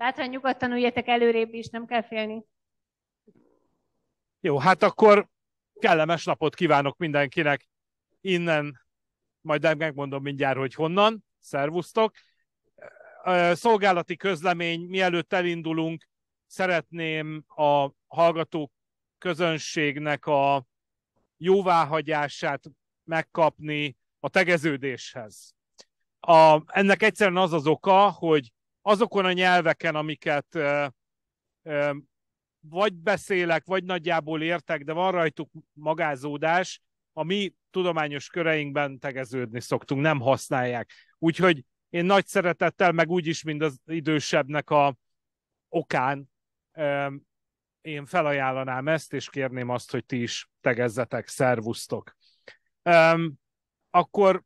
Bátran nyugodtan üljetek előrébb is, nem kell félni. Jó, hát akkor kellemes napot kívánok mindenkinek innen, majd megmondom mindjárt, hogy honnan. Szervusztok! Szolgálati közlemény, mielőtt elindulunk, szeretném a hallgatók közönségnek a jóváhagyását megkapni a tegeződéshez. A, ennek egyszerűen az az oka, hogy azokon a nyelveken, amiket vagy beszélek, vagy nagyjából értek, de van rajtuk magázódás, a mi tudományos köreinkben tegeződni szoktunk, nem használják. Úgyhogy én nagy szeretettel, meg úgyis, mint az idősebbnek a okán én felajánlanám ezt, és kérném azt, hogy ti is tegezzetek, szervusztok. Akkor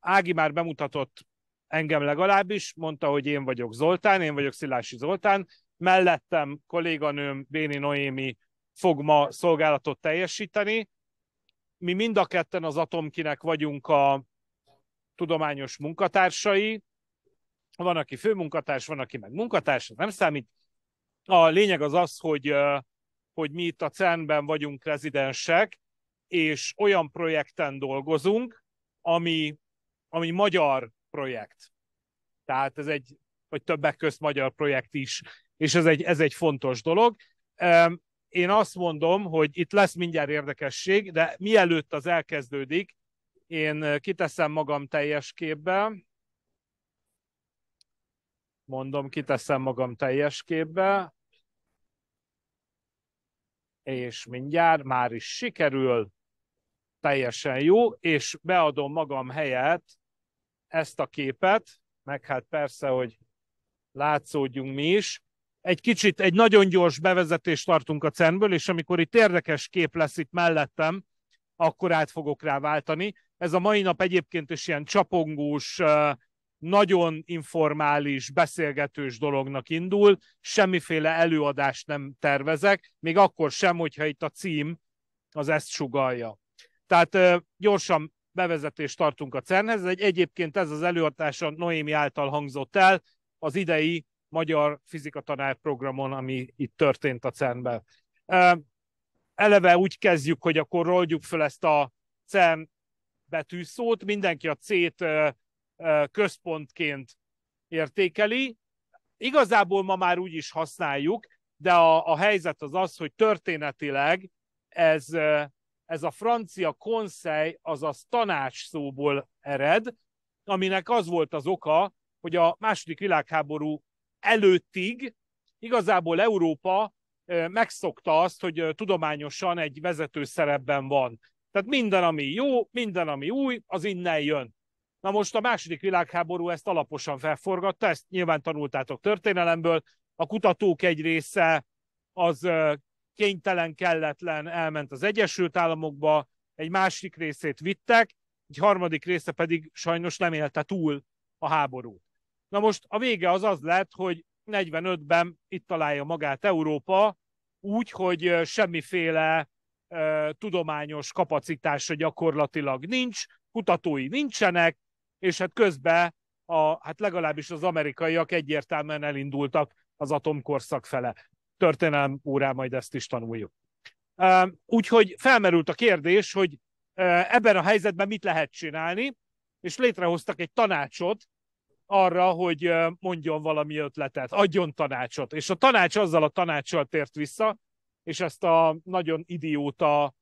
Ági már bemutatott engem legalábbis, mondta, hogy én vagyok Zoltán, én vagyok Szilási Zoltán, mellettem kolléganőm Béni Noémi fog ma szolgálatot teljesíteni. Mi mind a ketten az Atomkinek vagyunk a tudományos munkatársai, van, aki főmunkatárs, van, aki meg munkatárs, nem számít. A lényeg az az, hogy, hogy mi itt a CERN-ben vagyunk rezidensek, és olyan projekten dolgozunk, ami, ami magyar projekt. Tehát ez egy, vagy többek közt magyar projekt is, és ez egy, ez egy fontos dolog. Én azt mondom, hogy itt lesz mindjárt érdekesség, de mielőtt az elkezdődik, én eh, kiteszem magam teljes képbe. Mondom, kiteszem magam teljes képbe. És mindjárt már is sikerül. Teljesen jó, és beadom magam helyet ezt a képet, meg hát persze, hogy látszódjunk mi is. Egy kicsit, egy nagyon gyors bevezetést tartunk a cern és amikor itt érdekes kép lesz itt mellettem, akkor át fogok rá váltani. Ez a mai nap egyébként is ilyen csapongós, nagyon informális, beszélgetős dolognak indul, semmiféle előadást nem tervezek, még akkor sem, hogyha itt a cím az ezt sugalja. Tehát gyorsan bevezetést tartunk a CERNhez. Egy, egyébként ez az előadása Noémi által hangzott el az idei magyar tanár programon, ami itt történt a CERN-ben. Eleve úgy kezdjük, hogy akkor roldjuk fel ezt a CERN betűszót, mindenki a C-t központként értékeli. Igazából ma már úgy is használjuk, de a, a helyzet az az, hogy történetileg ez ez a francia konszej, azaz tanács szóból ered, aminek az volt az oka, hogy a második világháború előttig igazából Európa megszokta azt, hogy tudományosan egy vezető szerepben van. Tehát minden, ami jó, minden, ami új, az innen jön. Na most a második világháború ezt alaposan felforgatta, ezt nyilván tanultátok történelemből. A kutatók egy része az kénytelen, kelletlen elment az Egyesült Államokba, egy másik részét vittek, egy harmadik része pedig sajnos nem élte túl a háborút. Na most a vége az az lett, hogy 45-ben itt találja magát Európa, úgy, hogy semmiféle tudományos kapacitása gyakorlatilag nincs, kutatói nincsenek, és hát közben a, hát legalábbis az amerikaiak egyértelműen elindultak az atomkorszak fele történelem órá majd ezt is tanuljuk. Úgyhogy felmerült a kérdés, hogy ebben a helyzetben mit lehet csinálni, és létrehoztak egy tanácsot arra, hogy mondjon valami ötletet, adjon tanácsot. És a tanács azzal a tanácssal tért vissza, és ezt a nagyon idióta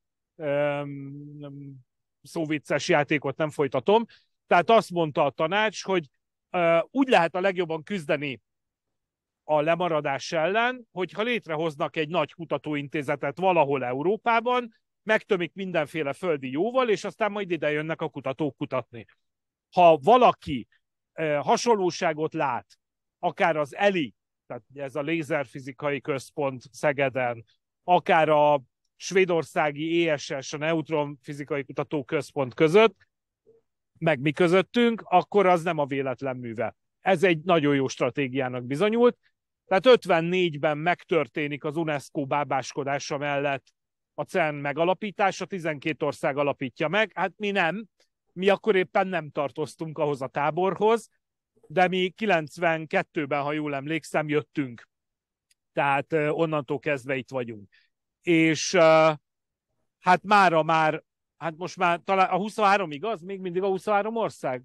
szóvicces játékot nem folytatom. Tehát azt mondta a tanács, hogy úgy lehet a legjobban küzdeni a lemaradás ellen, hogyha létrehoznak egy nagy kutatóintézetet valahol Európában, megtömik mindenféle földi jóval, és aztán majd ide jönnek a kutatók kutatni. Ha valaki e, hasonlóságot lát, akár az ELI, tehát ez a lézerfizikai központ Szegeden, akár a svédországi ESS, a Neutronfizikai Kutatóközpont között, meg mi közöttünk, akkor az nem a véletlen műve. Ez egy nagyon jó stratégiának bizonyult, tehát 54-ben megtörténik az UNESCO bábáskodása mellett a CERN megalapítása, 12 ország alapítja meg, hát mi nem, mi akkor éppen nem tartoztunk ahhoz a táborhoz, de mi 92-ben, ha jól emlékszem, jöttünk. Tehát onnantól kezdve itt vagyunk. És hát mára már, hát most már talán a 23 igaz? Még mindig a 23 ország?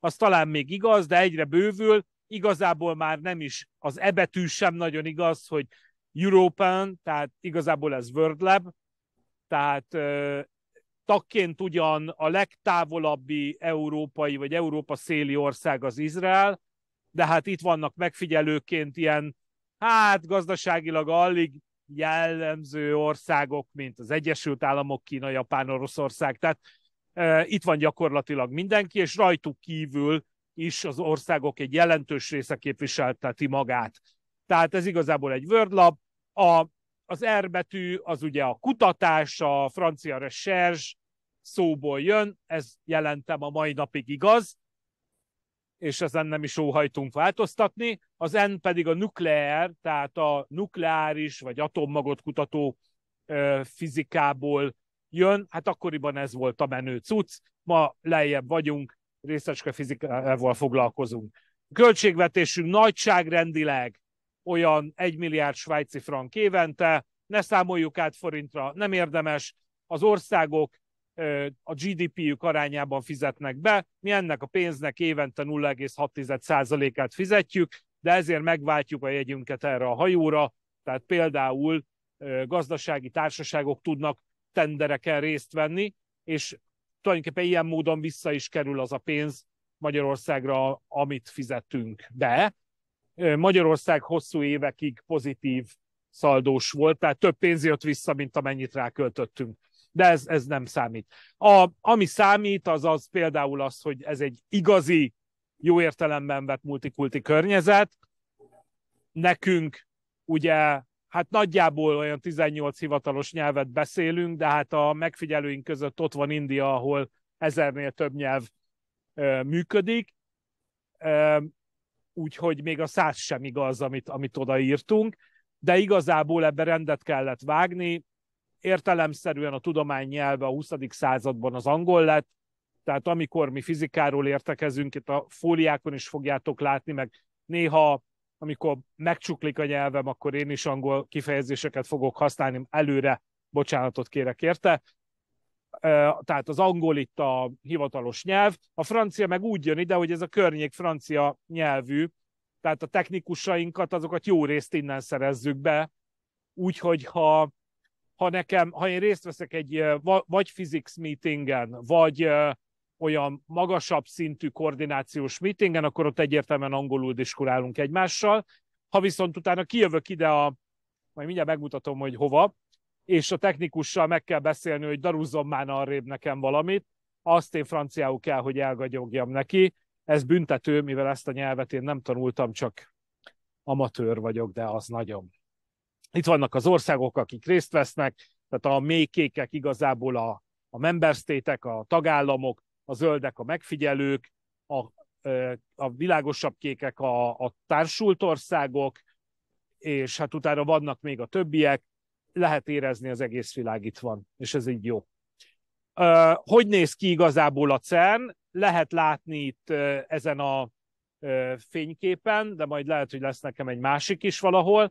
Az talán még igaz, de egyre bővül igazából már nem is, az ebetű sem nagyon igaz, hogy European, tehát igazából ez World Lab, tehát takként ugyan a legtávolabbi európai vagy Európa széli ország az Izrael, de hát itt vannak megfigyelőként ilyen, hát gazdaságilag alig jellemző országok, mint az Egyesült Államok, Kína, Japán, Oroszország. Tehát e, itt van gyakorlatilag mindenki, és rajtuk kívül is az országok egy jelentős része képviselteti magát. Tehát ez igazából egy vördlap. A, az R betű az ugye a kutatás, a francia recherche szóból jön, ez jelentem a mai napig igaz, és ezen nem is óhajtunk változtatni. Az N pedig a nukleár, tehát a nukleáris vagy atommagot kutató ö, fizikából jön, hát akkoriban ez volt a menő cucc, ma lejjebb vagyunk, részecske fizikával foglalkozunk. A költségvetésünk nagyságrendileg olyan 1 milliárd svájci frank évente, ne számoljuk át forintra, nem érdemes, az országok a GDP-jük arányában fizetnek be, mi ennek a pénznek évente 0,6%-át fizetjük, de ezért megváltjuk a jegyünket erre a hajóra, tehát például gazdasági társaságok tudnak tendereken részt venni, és tulajdonképpen ilyen módon vissza is kerül az a pénz Magyarországra, amit fizetünk. De Magyarország hosszú évekig pozitív szaldós volt, tehát több pénz jött vissza, mint amennyit ráköltöttünk. De ez, ez nem számít. A, ami számít, az az például az, hogy ez egy igazi, jó értelemben vett multikulti környezet. Nekünk ugye hát nagyjából olyan 18 hivatalos nyelvet beszélünk, de hát a megfigyelőink között ott van India, ahol ezernél több nyelv működik, úgyhogy még a száz sem igaz, amit, amit odaírtunk, de igazából ebbe rendet kellett vágni, értelemszerűen a tudomány nyelve a 20. században az angol lett, tehát amikor mi fizikáról értekezünk, itt a fóliákon is fogjátok látni, meg néha amikor megcsuklik a nyelvem, akkor én is angol kifejezéseket fogok használni, előre bocsánatot kérek érte. Tehát az angol itt a hivatalos nyelv, a francia meg úgy jön ide, hogy ez a környék francia nyelvű, tehát a technikusainkat, azokat jó részt innen szerezzük be, úgyhogy ha, ha nekem, ha én részt veszek egy vagy physics meetingen, vagy olyan magasabb szintű koordinációs meetingen, akkor ott egyértelműen angolul diskurálunk egymással. Ha viszont utána kijövök ide a, majd mindjárt megmutatom, hogy hova, és a technikussal meg kell beszélni, hogy darúzzon már arrébb nekem valamit, azt én franciául kell, hogy elgagyogjam neki. Ez büntető, mivel ezt a nyelvet én nem tanultam, csak amatőr vagyok, de az nagyon. Itt vannak az országok, akik részt vesznek, tehát a mélykékek igazából a, a member state a tagállamok, a zöldek a megfigyelők, a, a világosabb kékek a, a társult országok, és hát utána vannak még a többiek, lehet érezni az egész világ itt van, és ez így jó. Hogy néz ki igazából a CERN? Lehet látni itt ezen a fényképen, de majd lehet, hogy lesz nekem egy másik is valahol.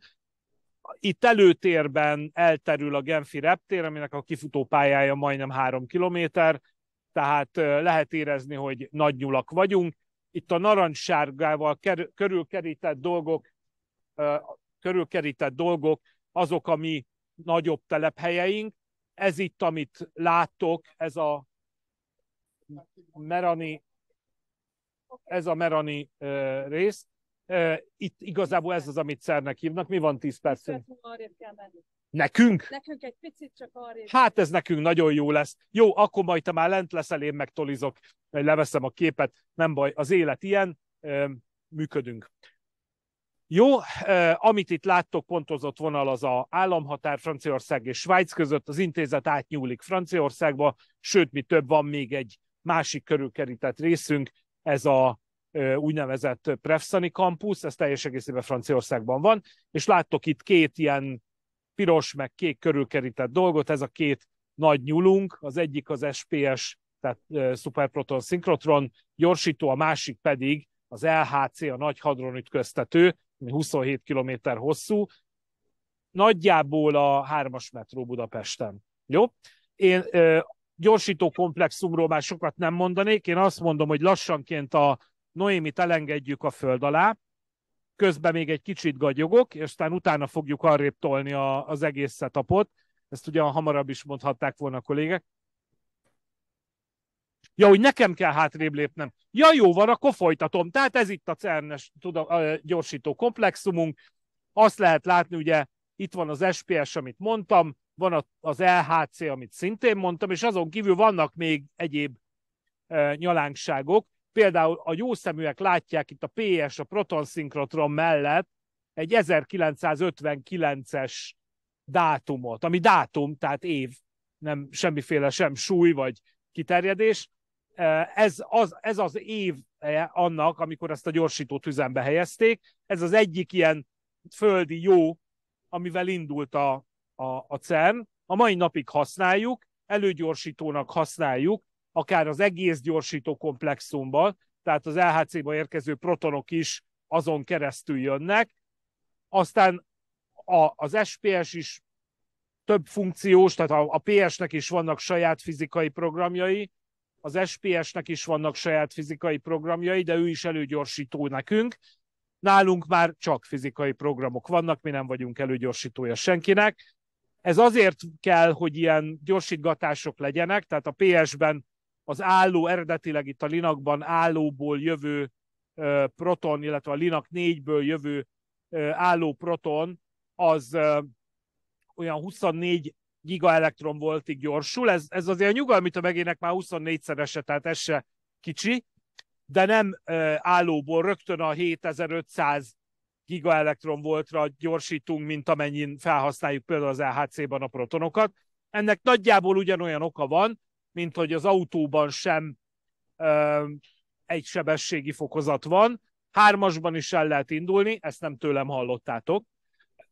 Itt előtérben elterül a Genfi reptér, aminek a kifutó pályája majdnem három kilométer, tehát lehet érezni, hogy nagy nyulak vagyunk. Itt a narancssárgával körülkerített dolgok, körülkerített dolgok azok ami nagyobb telephelyeink. Ez itt, amit láttok, ez a Merani, ez a Merani rész. Itt igazából ez az, amit szernek hívnak. Mi van 10 percünk? 10 perc Nekünk? Nekünk egy picit csak arrébb. Hát ez nekünk nagyon jó lesz. Jó, akkor majd te már lent leszel, én megtolizok, vagy leveszem a képet. Nem baj, az élet ilyen, működünk. Jó, amit itt láttok, pontozott vonal az a államhatár Franciaország és Svájc között, az intézet átnyúlik Franciaországba, sőt, mi több, van még egy másik körülkerített részünk, ez a úgynevezett Prefsani Campus, ez teljes egészében Franciaországban van, és láttok itt két ilyen piros meg kék körülkerített dolgot, ez a két nagy nyúlunk, az egyik az SPS, tehát super Superproton Synchrotron gyorsító, a másik pedig az LHC, a nagy hadron ütköztető, ami 27 km hosszú, nagyjából a 3 metró Budapesten. Jó? Én e, gyorsító komplexumról már sokat nem mondanék, én azt mondom, hogy lassanként a Noémit elengedjük a föld alá, közben még egy kicsit gagyogok, és aztán utána fogjuk arrébb tolni a, az egész setupot. Ezt ugye hamarabb is mondhatták volna a kollégek. Ja, hogy nekem kell hátrébb lépnem. Ja, jó van, akkor folytatom. Tehát ez itt a CERN-es gyorsító komplexumunk. Azt lehet látni, ugye itt van az SPS, amit mondtam, van az LHC, amit szintén mondtam, és azon kívül vannak még egyéb e, nyalánkságok. Például a szeműek látják itt a PS, a Proton Synchrotron mellett egy 1959-es dátumot, ami dátum, tehát év, nem semmiféle sem súly vagy kiterjedés. E, ez az, ez az év annak, amikor ezt a gyorsítót tüzembe helyezték. Ez az egyik ilyen földi jó, amivel indult a, a, a CERN. A mai napig használjuk, előgyorsítónak használjuk, akár az egész gyorsító komplexumban, tehát az LHC-ba érkező protonok is azon keresztül jönnek. Aztán a, az SPS is több funkciós, tehát a, a PS-nek is vannak saját fizikai programjai, az SPS-nek is vannak saját fizikai programjai, de ő is előgyorsító nekünk. Nálunk már csak fizikai programok vannak, mi nem vagyunk előgyorsítója senkinek. Ez azért kell, hogy ilyen gyorsítgatások legyenek, tehát a PS-ben az álló, eredetileg itt a Linakban állóból jövő proton, illetve a Linak négyből jövő álló proton, az olyan 24 gigaelektron voltig gyorsul. Ez, ez azért a nyugalmi tömegének már 24-szerese, tehát ez se kicsi, de nem állóból rögtön a 7500 gigaelektron voltra gyorsítunk, mint amennyin felhasználjuk például az LHC-ban a protonokat. Ennek nagyjából ugyanolyan oka van, mint hogy az autóban sem ö, egy sebességi fokozat van. Hármasban is el lehet indulni, ezt nem tőlem hallottátok.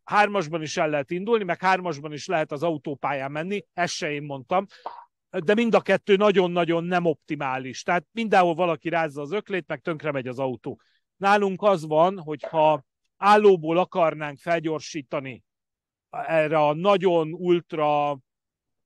Hármasban is el lehet indulni, meg hármasban is lehet az autópályán menni, ezt se én mondtam de mind a kettő nagyon-nagyon nem optimális. Tehát mindenhol valaki rázza az öklét, meg tönkre megy az autó. Nálunk az van, hogy ha állóból akarnánk felgyorsítani erre a nagyon ultra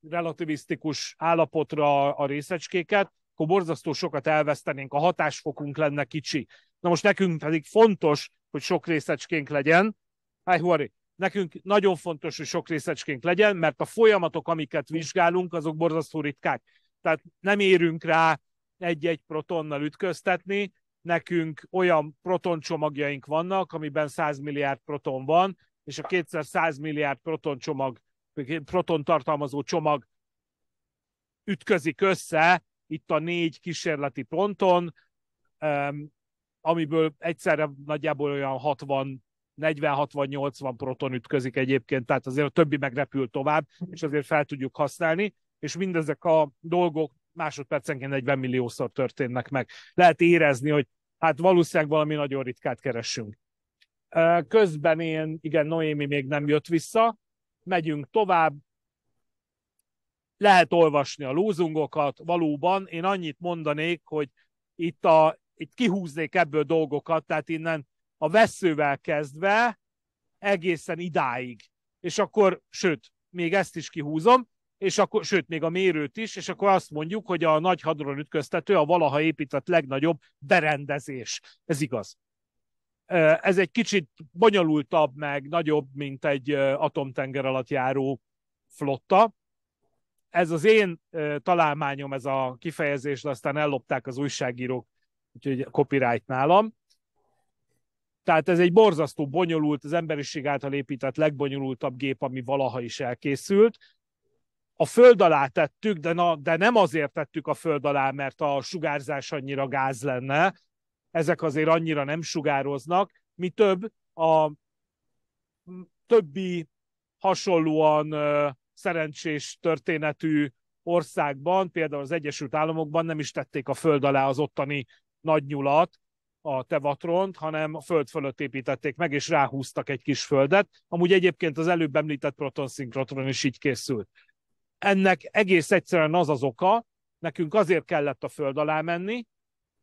relativisztikus állapotra a részecskéket, akkor borzasztó sokat elvesztenénk, a hatásfokunk lenne kicsi. Na most nekünk pedig fontos, hogy sok részecskénk legyen. Hi, Huari. Nekünk nagyon fontos, hogy sok részecskénk legyen, mert a folyamatok, amiket vizsgálunk, azok borzasztó ritkák. Tehát nem érünk rá egy-egy protonnal ütköztetni, nekünk olyan protoncsomagjaink vannak, amiben 100 milliárd proton van, és a 200 milliárd protoncsomag proton tartalmazó csomag ütközik össze itt a négy kísérleti ponton, amiből egyszerre nagyjából olyan 60 40-60-80 proton ütközik egyébként, tehát azért a többi megrepül tovább, és azért fel tudjuk használni, és mindezek a dolgok másodpercenként 40 milliószor történnek meg. Lehet érezni, hogy hát valószínűleg valami nagyon ritkát keresünk. Közben én, igen, Noémi még nem jött vissza, megyünk tovább, lehet olvasni a lózungokat, valóban én annyit mondanék, hogy itt, a, itt kihúznék ebből dolgokat, tehát innen a veszővel kezdve egészen idáig. És akkor, sőt, még ezt is kihúzom, és akkor, sőt, még a mérőt is, és akkor azt mondjuk, hogy a nagy hadron ütköztető a valaha épített legnagyobb berendezés. Ez igaz. Ez egy kicsit bonyolultabb, meg nagyobb, mint egy atomtenger alatt járó flotta. Ez az én találmányom, ez a kifejezés, de aztán ellopták az újságírók, úgyhogy copyright nálam. Tehát ez egy borzasztó bonyolult, az emberiség által épített legbonyolultabb gép, ami valaha is elkészült. A föld alá tettük, de, na, de nem azért tettük a föld alá, mert a sugárzás annyira gáz lenne, ezek azért annyira nem sugároznak. Mi több, a többi hasonlóan szerencsés történetű országban, például az Egyesült Államokban nem is tették a föld alá az ottani nagy nyulat, a tevatront, hanem a föld fölött építették meg, és ráhúztak egy kis földet. Amúgy egyébként az előbb említett proton-szinkrotron is így készült. Ennek egész egyszerűen az az oka, nekünk azért kellett a föld alá menni,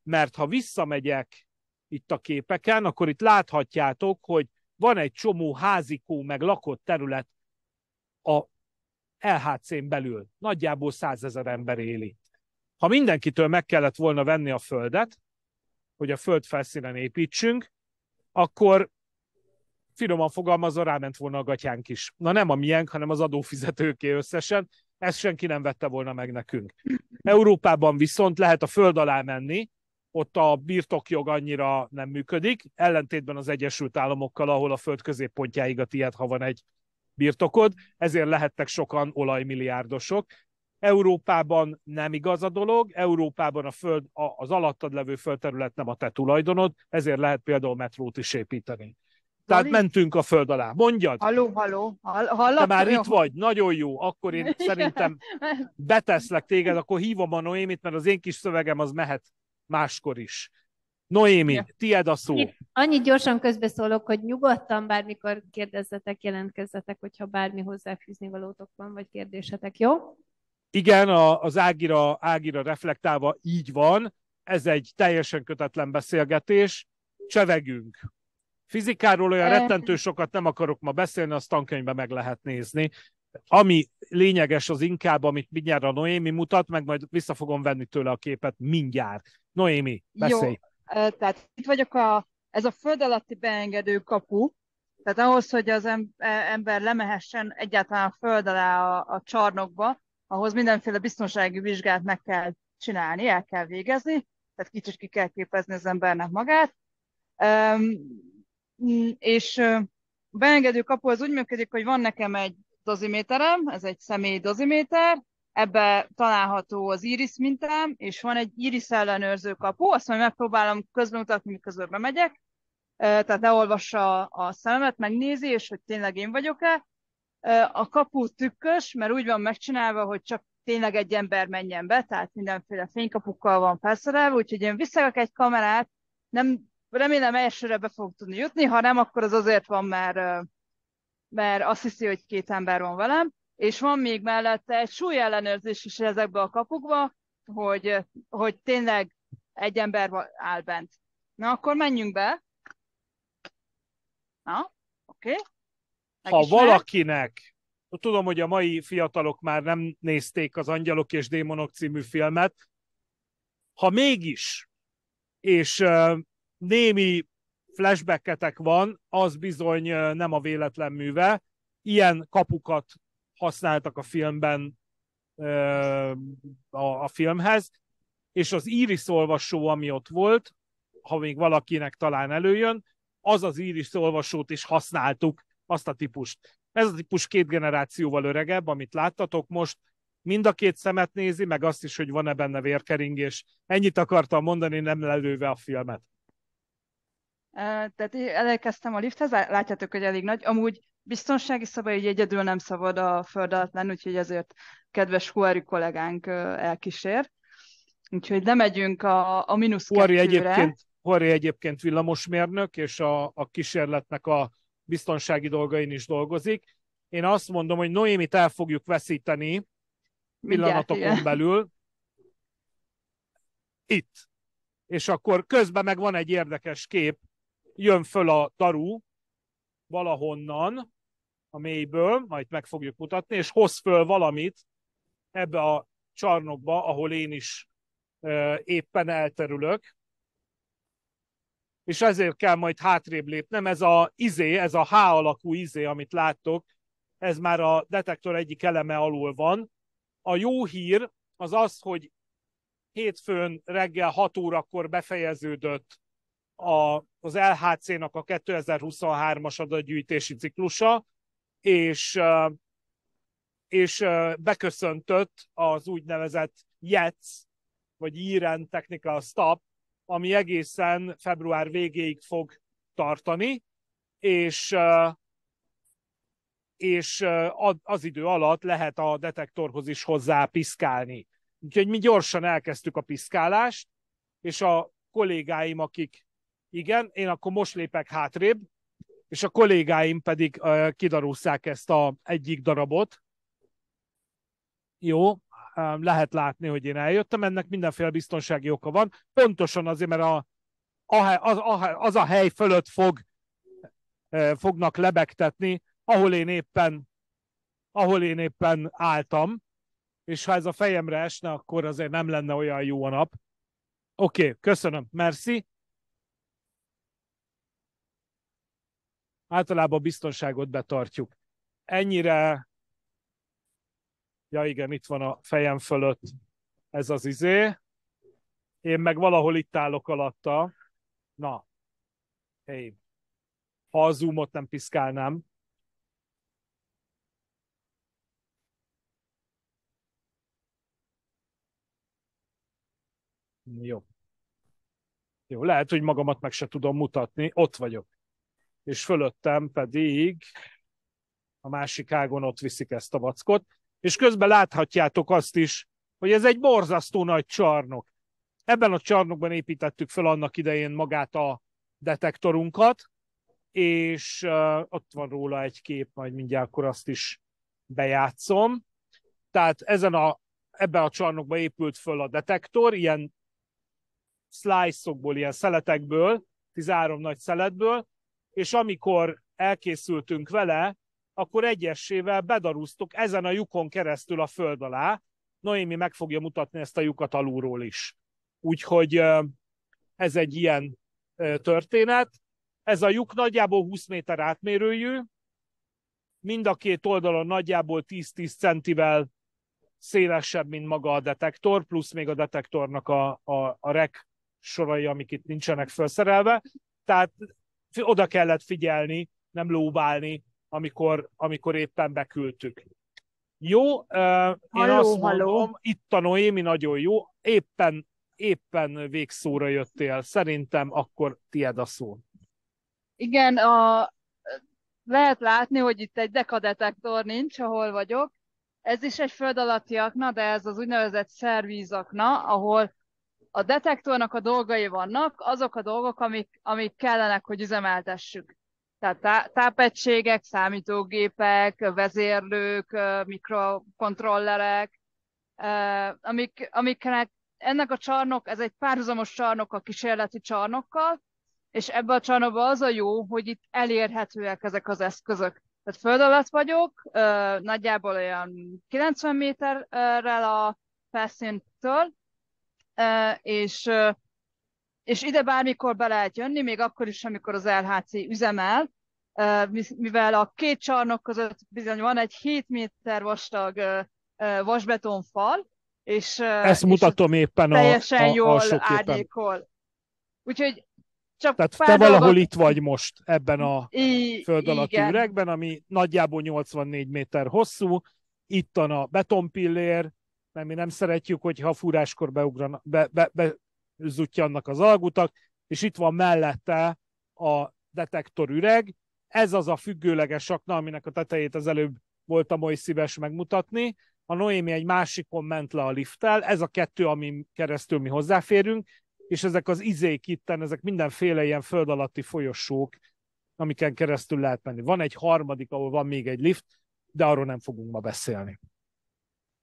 mert ha visszamegyek itt a képeken, akkor itt láthatjátok, hogy van egy csomó házikó meg lakott terület a LHC-n belül. Nagyjából százezer ember éli. Ha mindenkitől meg kellett volna venni a földet, hogy a föld felszínen építsünk, akkor finoman fogalmazva ráment volna a gatyánk is. Na nem a miénk, hanem az adófizetőké összesen. Ezt senki nem vette volna meg nekünk. Európában viszont lehet a föld alá menni, ott a birtokjog annyira nem működik, ellentétben az Egyesült Államokkal, ahol a föld középpontjáig a tiéd, ha van egy birtokod, ezért lehettek sokan olajmilliárdosok. Európában nem igaz a dolog, Európában a föld, az alattad levő földterület nem a te tulajdonod, ezért lehet például metrót is építeni. Tehát mentünk a föld alá. Mondjad? Halló, halló. Hall, Te már jó. itt vagy, nagyon jó. Akkor én szerintem beteszlek téged, akkor hívom a Noémit, mert az én kis szövegem az mehet máskor is. Noémi, ja. tied a szó. Annyit gyorsan közbeszólok, hogy nyugodtan bármikor kérdezzetek, jelentkezzetek, hogyha bármi hozzáfűzni valótok van, vagy kérdésetek, jó? Igen, a, az Ágira, Ágira reflektálva így van, ez egy teljesen kötetlen beszélgetés, csevegünk. Fizikáról olyan rettentő sokat nem akarok ma beszélni, azt tankönyvben meg lehet nézni. Ami lényeges az inkább, amit mindjárt a Noémi mutat, meg majd vissza fogom venni tőle a képet mindjárt. Noémi, beszélj! Jó, tehát itt vagyok a, ez a föld alatti beengedő kapu, tehát ahhoz, hogy az e, ember lemehessen egyáltalán a föld alá a, a csarnokba, ahhoz mindenféle biztonsági vizsgát meg kell csinálni, el kell végezni, tehát kicsit ki kell képezni az embernek magát. Um, és beengedő kapu az úgy működik, hogy van nekem egy doziméterem, ez egy személy doziméter, ebbe található az iris mintám, és van egy iris ellenőrző kapu, azt majd megpróbálom közbemutatni, miközben bemegyek, tehát ne olvassa a szememet, megnézi, és hogy tényleg én vagyok-e. A kapu tükkös, mert úgy van megcsinálva, hogy csak tényleg egy ember menjen be, tehát mindenféle fénykapukkal van felszerelve, úgyhogy én visszakak egy kamerát, nem, remélem elsőre be fog tudni jutni, ha nem, akkor az azért van, mert mert azt hiszi, hogy két ember van velem, és van még mellette egy súlyellenőrzés is ezekbe a kapukba, hogy, hogy tényleg egy ember áll bent. Na, akkor menjünk be. Na, oké. Okay. Ha valakinek, tudom, hogy a mai fiatalok már nem nézték az Angyalok és Démonok című filmet, ha mégis, és uh, némi flashbacketek van, az bizony nem a véletlen műve. Ilyen kapukat használtak a filmben a, filmhez, és az íris olvasó, ami ott volt, ha még valakinek talán előjön, az az íris olvasót is használtuk, azt a típust. Ez a típus két generációval öregebb, amit láttatok most, mind a két szemet nézi, meg azt is, hogy van-e benne vérkeringés. Ennyit akartam mondani, nem lelőve a filmet. Tehát elérkeztem a lifthez, látjátok, hogy elég nagy. Amúgy biztonsági szabály, hogy egyedül nem szabad a föld alatt lenni, úgyhogy ezért kedves Huari kollégánk elkísér. Úgyhogy lemegyünk a, a mínusz Huari egyébként, Huari egyébként villamosmérnök, és a, a kísérletnek a biztonsági dolgain is dolgozik. Én azt mondom, hogy Noémit el fogjuk veszíteni pillanatokon Mindjárt, belül. Itt. És akkor közben meg van egy érdekes kép, jön föl a taru valahonnan, a mélyből, majd meg fogjuk mutatni, és hoz föl valamit ebbe a csarnokba, ahol én is éppen elterülök, és ezért kell majd hátrébb lépnem. Ez a izé, ez a H alakú izé, amit láttok, ez már a detektor egyik eleme alul van. A jó hír az az, hogy hétfőn reggel 6 órakor befejeződött a, az LHC-nak a 2023-as adatgyűjtési ciklusa, és, és beköszöntött az úgynevezett JETS, vagy IREN Technical Stop, ami egészen február végéig fog tartani, és, és az idő alatt lehet a detektorhoz is hozzá piszkálni. Úgyhogy mi gyorsan elkezdtük a piszkálást, és a kollégáim, akik igen, én akkor most lépek hátrébb, és a kollégáim pedig uh, kidarúzzák ezt a egyik darabot. Jó, uh, lehet látni, hogy én eljöttem, ennek mindenféle biztonsági oka van. Pontosan azért, mert a, a, az, az a hely fölött fog, uh, fognak lebegtetni, ahol én éppen, ahol én éppen álltam, és ha ez a fejemre esne, akkor azért nem lenne olyan jó a nap. Oké, okay, köszönöm, merci. általában a biztonságot betartjuk. Ennyire, ja igen, itt van a fejem fölött ez az izé, én meg valahol itt állok alatta. Na, hey. ha a zoomot nem piszkálnám, Jó. Jó, lehet, hogy magamat meg se tudom mutatni. Ott vagyok és fölöttem pedig a másik ágon ott viszik ezt a vackot, és közben láthatjátok azt is, hogy ez egy borzasztó nagy csarnok. Ebben a csarnokban építettük fel annak idején magát a detektorunkat, és uh, ott van róla egy kép, majd mindjárt akkor azt is bejátszom. Tehát ezen a, ebben a csarnokban épült föl a detektor, ilyen slice-okból, ilyen szeletekből, 13 nagy szeletből, és amikor elkészültünk vele, akkor egyessével bedarúztuk ezen a lyukon keresztül a föld alá. Noémi meg fogja mutatni ezt a lyukat alulról is. Úgyhogy ez egy ilyen történet. Ez a lyuk nagyjából 20 méter átmérőjű, mind a két oldalon nagyjából 10-10 centivel szélesebb, mint maga a detektor, plusz még a detektornak a, a, a rek sorai, amik itt nincsenek felszerelve. Tehát oda kellett figyelni, nem lóbálni, amikor, amikor éppen beküldtük. Jó, uh, halló, én azt halló. mondom, itt a Noémi nagyon jó, éppen, éppen végszóra jöttél, szerintem akkor tied a szó. Igen, a, lehet látni, hogy itt egy dekadetektor nincs, ahol vagyok. Ez is egy föld alattiakna, de ez az úgynevezett szervízakna, ahol a detektornak a dolgai vannak, azok a dolgok, amik, amik kellenek, hogy üzemeltessük. Tehát tá- tápegységek, számítógépek, vezérlők, mikrokontrollerek, amik, amiknek ennek a csarnok, ez egy párhuzamos csarnok a kísérleti csarnokkal, és ebbe a csarnokba az a jó, hogy itt elérhetőek ezek az eszközök. Tehát föld alatt vagyok, nagyjából olyan 90 méterrel a felszíntől, E, és, és ide bármikor be lehet jönni, még akkor is, amikor az LHC üzemel, e, mivel a két csarnok között bizony van egy 7 méter vastag vasbetonfal, és ezt mutatom és éppen teljesen a, a jól árnyékol. Úgyhogy csak Tehát te dolgok... valahol itt vagy most ebben a I, föld alatti üregben, ami nagyjából 84 méter hosszú, itt van a betonpillér, mert mi nem szeretjük, hogyha fúráskor beugran, be, be, be bezuttyannak az algutak, és itt van mellette a detektor üreg. Ez az a függőleges akna, aminek a tetejét az előbb volt a oly szíves megmutatni. A Noémi egy másikon ment le a lifttel, ez a kettő, ami keresztül mi hozzáférünk, és ezek az izék itten, ezek mindenféle ilyen föld alatti folyosók, amiken keresztül lehet menni. Van egy harmadik, ahol van még egy lift, de arról nem fogunk ma beszélni.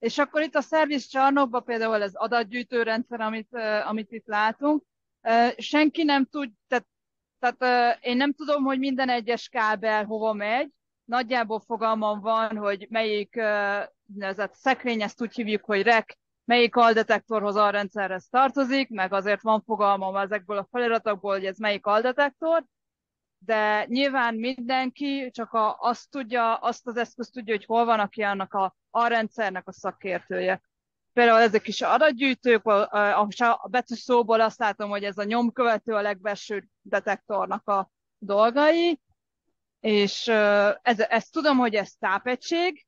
És akkor itt a szerviz csarnokba például az adatgyűjtő rendszer, amit, amit itt látunk, senki nem tud, tehát, tehát én nem tudom, hogy minden egyes kábel hova megy, nagyjából fogalmam van, hogy melyik úgynevezett szekrény, ezt úgy hívjuk, hogy rek, melyik aldetektorhoz a rendszerhez tartozik, meg azért van fogalmam ezekből a feliratokból, hogy ez melyik aldetektor, de nyilván mindenki csak a, azt tudja, azt az eszközt tudja, hogy hol van, aki annak a a rendszernek a szakértője. Például ezek is adatgyűjtők, a betű szóból azt látom, hogy ez a nyomkövető a legbelső detektornak a dolgai, és ez, ezt tudom, hogy ez tápegység,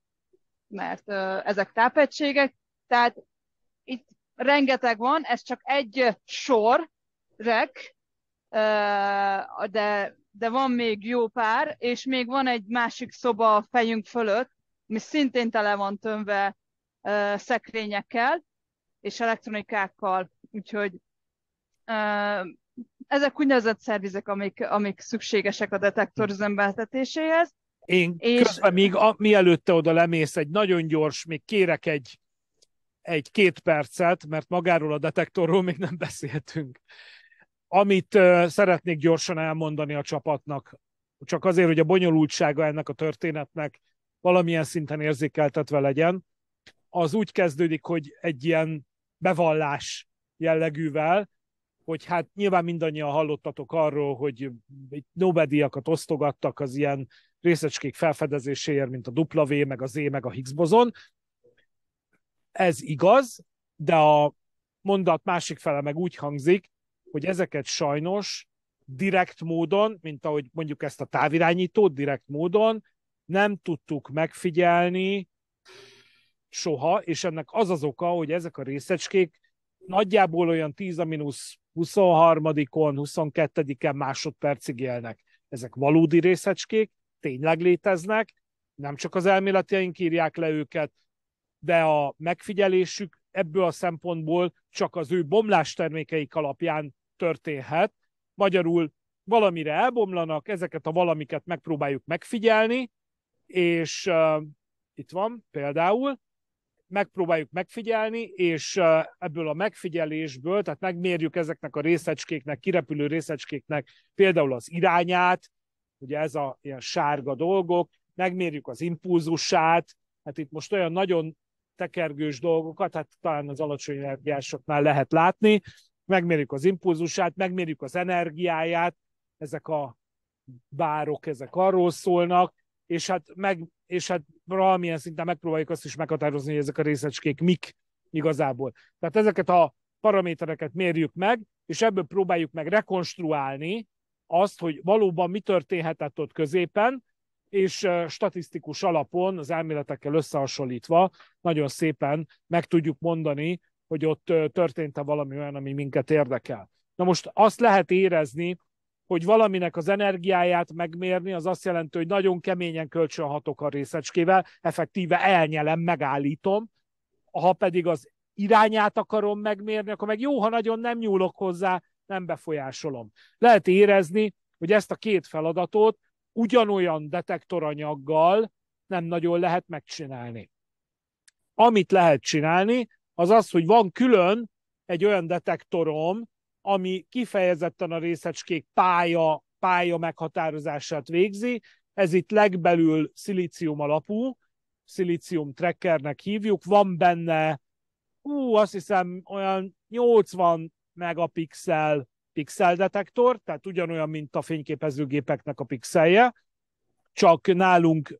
mert ezek tápegységek, tehát itt rengeteg van, ez csak egy sor, rek, de, de van még jó pár, és még van egy másik szoba a fejünk fölött, ami szintén tele van tömve uh, szekrényekkel és elektronikákkal, úgyhogy uh, ezek úgynevezett szervizek, amik, amik szükségesek a detektor üzemeltetéséhez. Én és... közben, még a, mielőtt te oda lemész, egy nagyon gyors, még kérek egy egy-két percet, mert magáról a detektorról még nem beszéltünk. Amit uh, szeretnék gyorsan elmondani a csapatnak, csak azért, hogy a bonyolultsága ennek a történetnek valamilyen szinten érzékeltetve legyen, az úgy kezdődik, hogy egy ilyen bevallás jellegűvel, hogy hát nyilván mindannyian hallottatok arról, hogy Nobediakat osztogattak az ilyen részecskék felfedezéséért, mint a W, meg a Z meg a Higgs bozon. Ez igaz, de a mondat másik fele meg úgy hangzik, hogy ezeket sajnos direkt módon, mint ahogy mondjuk ezt a távirányítót direkt módon nem tudtuk megfigyelni soha, és ennek az az oka, hogy ezek a részecskék nagyjából olyan 10 a mínusz 23-on, 22-en másodpercig élnek. Ezek valódi részecskék, tényleg léteznek, nem csak az elméleteink írják le őket, de a megfigyelésük ebből a szempontból csak az ő bomlás termékeik alapján történhet. Magyarul valamire elbomlanak, ezeket a valamiket megpróbáljuk megfigyelni, és uh, itt van például, megpróbáljuk megfigyelni, és uh, ebből a megfigyelésből, tehát megmérjük ezeknek a részecskéknek, kirepülő részecskéknek például az irányát, ugye ez a ilyen sárga dolgok, megmérjük az impulzusát, hát itt most olyan nagyon tekergős dolgokat, hát talán az alacsony energiásoknál lehet látni, megmérjük az impulzusát, megmérjük az energiáját, ezek a bárok, ezek arról szólnak, és hát, meg, és hát valamilyen szinten megpróbáljuk azt is meghatározni, hogy ezek a részecskék mik igazából. Tehát ezeket a paramétereket mérjük meg, és ebből próbáljuk meg rekonstruálni azt, hogy valóban mi történhetett ott középen, és statisztikus alapon, az elméletekkel összehasonlítva nagyon szépen meg tudjuk mondani, hogy ott történt-e valami olyan, ami minket érdekel. Na most azt lehet érezni, hogy valaminek az energiáját megmérni, az azt jelenti, hogy nagyon keményen kölcsönhatok a részecskével, effektíve elnyelem, megállítom, ha pedig az irányát akarom megmérni, akkor meg jó, ha nagyon nem nyúlok hozzá, nem befolyásolom. Lehet érezni, hogy ezt a két feladatot ugyanolyan detektoranyaggal nem nagyon lehet megcsinálni. Amit lehet csinálni, az az, hogy van külön egy olyan detektorom, ami kifejezetten a részecskék pálya, pálya meghatározását végzi. Ez itt legbelül szilícium alapú, szilícium trekkernek hívjuk. Van benne, ú, azt hiszem olyan 80 megapixel pixel detektor, tehát ugyanolyan, mint a fényképezőgépeknek a pixelje, csak nálunk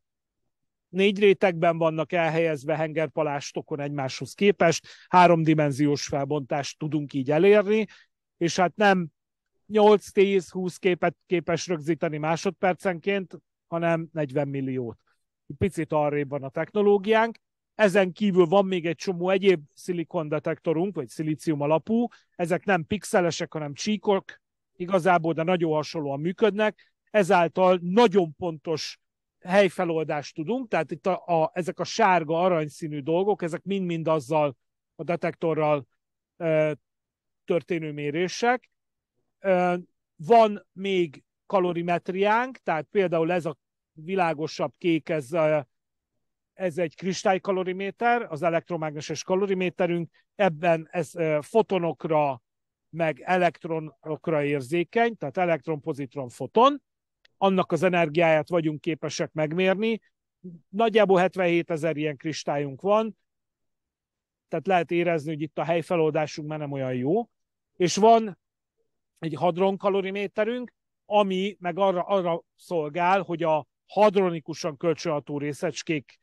négy rétegben vannak elhelyezve hengerpalástokon egymáshoz képest, háromdimenziós felbontást tudunk így elérni, és hát nem 8-10-20 képet képes rögzíteni másodpercenként, hanem 40 milliót. Picit arrébb van a technológiánk. Ezen kívül van még egy csomó egyéb szilikondetektorunk, vagy szilícium alapú. Ezek nem pixelesek, hanem csíkok igazából, de nagyon hasonlóan működnek. Ezáltal nagyon pontos helyfeloldást tudunk, tehát itt a, a, ezek a sárga, aranyszínű dolgok, ezek mind-mind azzal a detektorral e, történő mérések. Van még kalorimetriánk, tehát például ez a világosabb kék, ez, ez egy kristálykaloriméter, az elektromágneses kaloriméterünk, ebben ez fotonokra, meg elektronokra érzékeny, tehát elektron, pozitron, foton. Annak az energiáját vagyunk képesek megmérni. Nagyjából 77 ezer ilyen kristályunk van, tehát lehet érezni, hogy itt a helyfeloldásunk már nem olyan jó, és van egy hadron kaloriméterünk, ami meg arra, arra szolgál, hogy a hadronikusan kölcsönható részecskék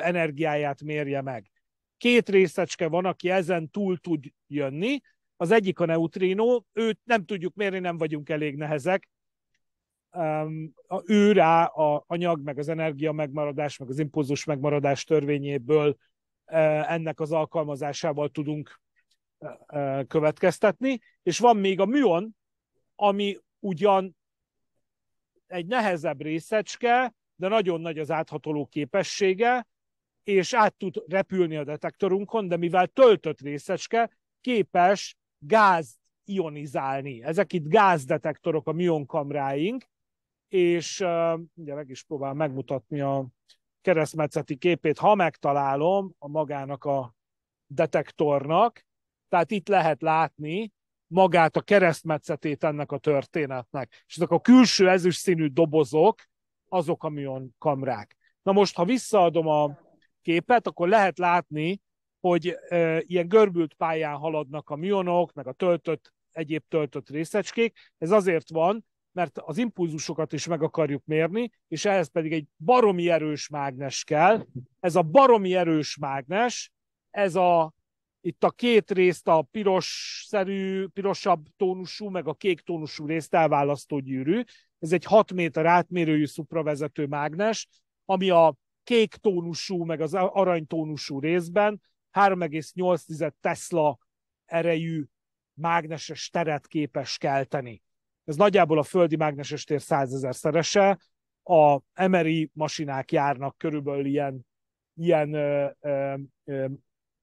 energiáját mérje meg. Két részecske van, aki ezen túl tud jönni, az egyik a neutrino, őt nem tudjuk mérni, nem vagyunk elég nehezek. A ő rá a anyag, meg az energia megmaradás, meg az impulzus megmaradás törvényéből ennek az alkalmazásával tudunk következtetni. És van még a műon, ami ugyan egy nehezebb részecske, de nagyon nagy az áthatoló képessége, és át tud repülni a detektorunkon, de mivel töltött részecske, képes gáz ionizálni. Ezek itt gázdetektorok a kamráink, és ugye meg is próbál megmutatni a keresztmetszeti képét, ha megtalálom a magának a detektornak, tehát itt lehet látni magát a keresztmetszetét ennek a történetnek. És ezek a külső ezüst színű dobozok, azok a műon kamrák. Na most, ha visszaadom a képet, akkor lehet látni, hogy e, ilyen görbült pályán haladnak a mionok, meg a töltött, egyéb töltött részecskék. Ez azért van, mert az impulzusokat is meg akarjuk mérni, és ehhez pedig egy baromi erős mágnes kell. Ez a baromi erős mágnes, ez a itt a két részt, a piros-szerű, pirosabb tónusú, meg a kék tónusú részt elválasztó gyűrű. Ez egy 6 méter átmérőjű szupravezető mágnes, ami a kék tónusú, meg az arany tónusú részben 3,8 Tesla erejű mágneses teret képes kelteni. Ez nagyjából a földi mágneses tér 100 szerese, a MRI masinák járnak körülbelül ilyen, ilyen ö, ö, ö,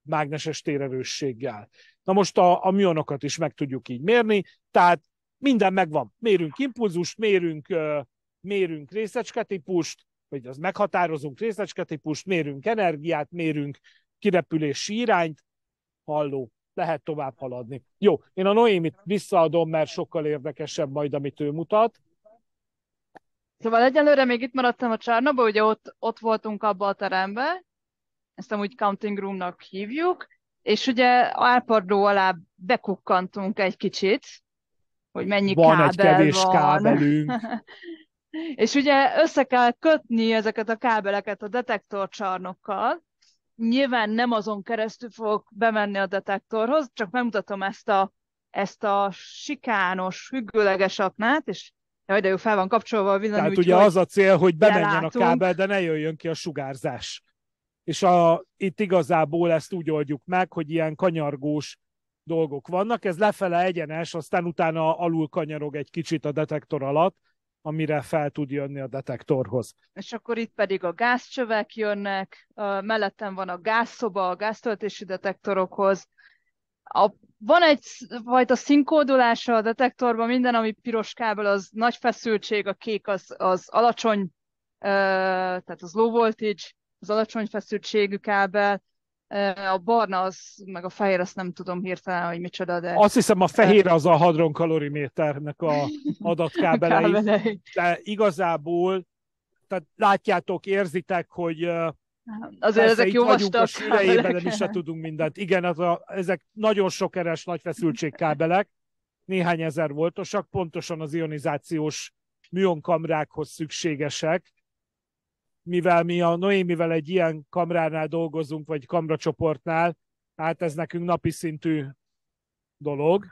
mágneses térerősséggel. Na most a, a műonokat is meg tudjuk így mérni, tehát minden megvan. Mérünk impulzust, mérünk, ö, mérünk részecsketipust, vagy az meghatározunk részecsketipust, mérünk energiát, mérünk kirepülési irányt, halló, lehet tovább haladni. Jó, én a Noémit visszaadom, mert sokkal érdekesebb majd, amit ő mutat. Szóval egyelőre még itt maradtam a csárnaba, ugye ott, ott voltunk abban a terembe, ezt amúgy counting roomnak hívjuk, és ugye árpardó alá bekukkantunk egy kicsit, hogy mennyi van kábel egy kevés van. kábelünk. és ugye össze kell kötni ezeket a kábeleket a detektorcsarnokkal, nyilván nem azon keresztül fogok bemenni a detektorhoz, csak megmutatom ezt a, ezt a sikános, függőleges aknát, és jaj, de jó, fel van kapcsolva a villany. Tehát úgy, ugye az a cél, hogy bemenjen a kábel, de ne jöjjön ki a sugárzás. És a, itt igazából ezt úgy oldjuk meg, hogy ilyen kanyargós dolgok vannak, ez lefele egyenes, aztán utána alul kanyarog egy kicsit a detektor alatt, amire fel tud jönni a detektorhoz. És akkor itt pedig a gázcsövek jönnek, mellettem van a gázszoba a gáztöltési detektorokhoz. A, van egy fajta szinkódulása a detektorban, minden, ami piros kábel, az nagy feszültség, a kék az, az alacsony, tehát az low voltage, az alacsony feszültségű kábel, a barna az, meg a fehér, azt nem tudom hirtelen, hogy micsoda, de... Azt hiszem a fehér az a hadron kaloriméternek a adatkábelei. de igazából, tehát látjátok, érzitek, hogy Azért ezek jó vastag a is se tudunk mindent. Igen, az a, ezek nagyon sokeres nagy feszültségkábelek, néhány ezer voltosak, pontosan az ionizációs műonkamrákhoz szükségesek, mivel mi a Noémivel egy ilyen kamránál dolgozunk, vagy kamracsoportnál, hát ez nekünk napi szintű dolog.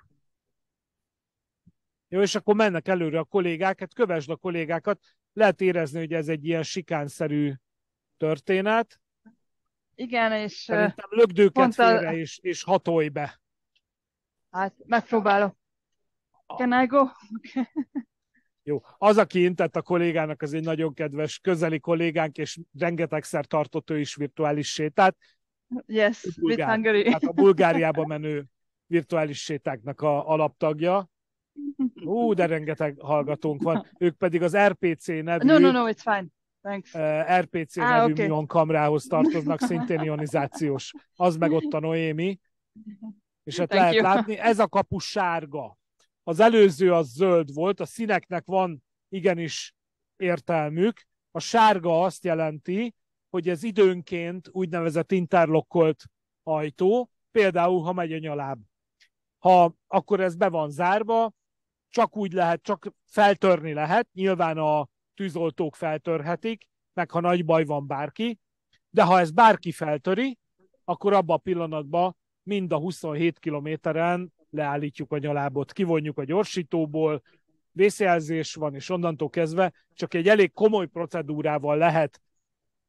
Jó, és akkor mennek előre a kollégák, hát kövesd a kollégákat, lehet érezni, hogy ez egy ilyen sikánszerű történet. Igen, és... Szerintem lögdőket félre, és, és hatolj be. Hát megpróbálok. Can I go? Jó. Az, aki intett a kollégának, az egy nagyon kedves, közeli kollégánk, és rengetegszer tartott ő is virtuális sétát. Yes, Bulgár, Hungary. Hát a Bulgáriába menő virtuális sétáknak a alaptagja. Ú, de rengeteg hallgatónk van. Ők pedig az RPC nevű... No, no, no, it's fine. Thanks. RPC ah, nevű okay. Mion kamrához tartoznak, szintén ionizációs. Az meg ott a Noémi. És hát Thank lehet you. látni, ez a kapu sárga az előző az zöld volt, a színeknek van igenis értelmük. A sárga azt jelenti, hogy ez időnként úgynevezett interlokkolt ajtó, például ha megy a nyaláb. Ha akkor ez be van zárva, csak úgy lehet, csak feltörni lehet, nyilván a tűzoltók feltörhetik, meg ha nagy baj van bárki, de ha ez bárki feltöri, akkor abban a pillanatban mind a 27 kilométeren leállítjuk a nyalábot, kivonjuk a gyorsítóból, vészjelzés van, és onnantól kezdve csak egy elég komoly procedúrával lehet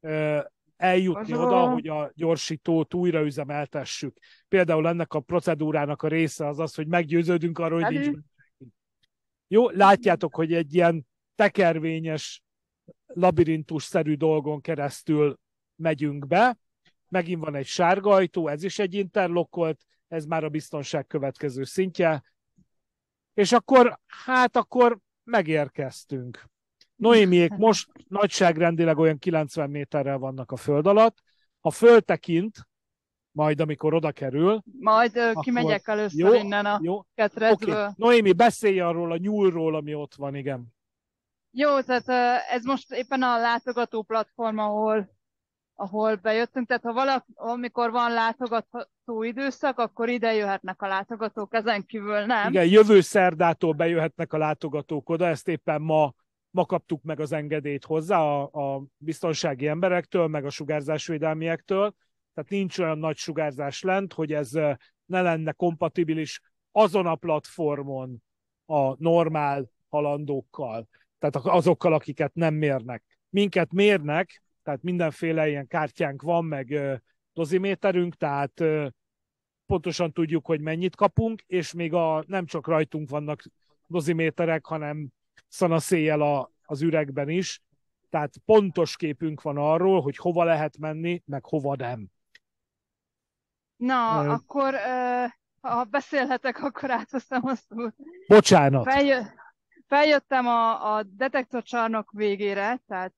ö, eljutni Aha. oda, hogy a gyorsítót újra üzemeltessük. Például ennek a procedúrának a része az az, hogy meggyőződünk arról, hogy nincs Jó, látjátok, hogy egy ilyen tekervényes, labirintus-szerű dolgon keresztül megyünk be. Megint van egy sárga ajtó, ez is egy interlokkolt, ez már a biztonság következő szintje. És akkor, hát akkor megérkeztünk. Noémiék most nagyságrendileg olyan 90 méterrel vannak a föld alatt. Ha föltekint, majd amikor oda kerül. Majd akkor... kimegyek először jó, innen a jó. ketrezből. Okay. Noémi, beszélj arról a nyúlról, ami ott van, igen. Jó, tehát ez most éppen a látogató platform, ahol ahol bejöttünk. Tehát ha valaki, amikor van látogató időszak, akkor ide jöhetnek a látogatók, ezen kívül nem. Igen, jövő szerdától bejöhetnek a látogatók oda, ezt éppen ma, ma kaptuk meg az engedélyt hozzá a, a biztonsági emberektől, meg a sugárzásvédelmiektől, tehát nincs olyan nagy sugárzás lent, hogy ez ne lenne kompatibilis azon a platformon a normál halandókkal, tehát azokkal, akiket nem mérnek. Minket mérnek, tehát mindenféle ilyen kártyánk van, meg doziméterünk, tehát pontosan tudjuk, hogy mennyit kapunk, és még a, nem csak rajtunk vannak doziméterek, hanem szanaszéjjel a, az üregben is, tehát pontos képünk van arról, hogy hova lehet menni, meg hova nem. Na, Na akkor ö, ha beszélhetek, akkor átveszem a szót. Bocsánat. Feljö- feljöttem a, a detektorcsarnok végére, tehát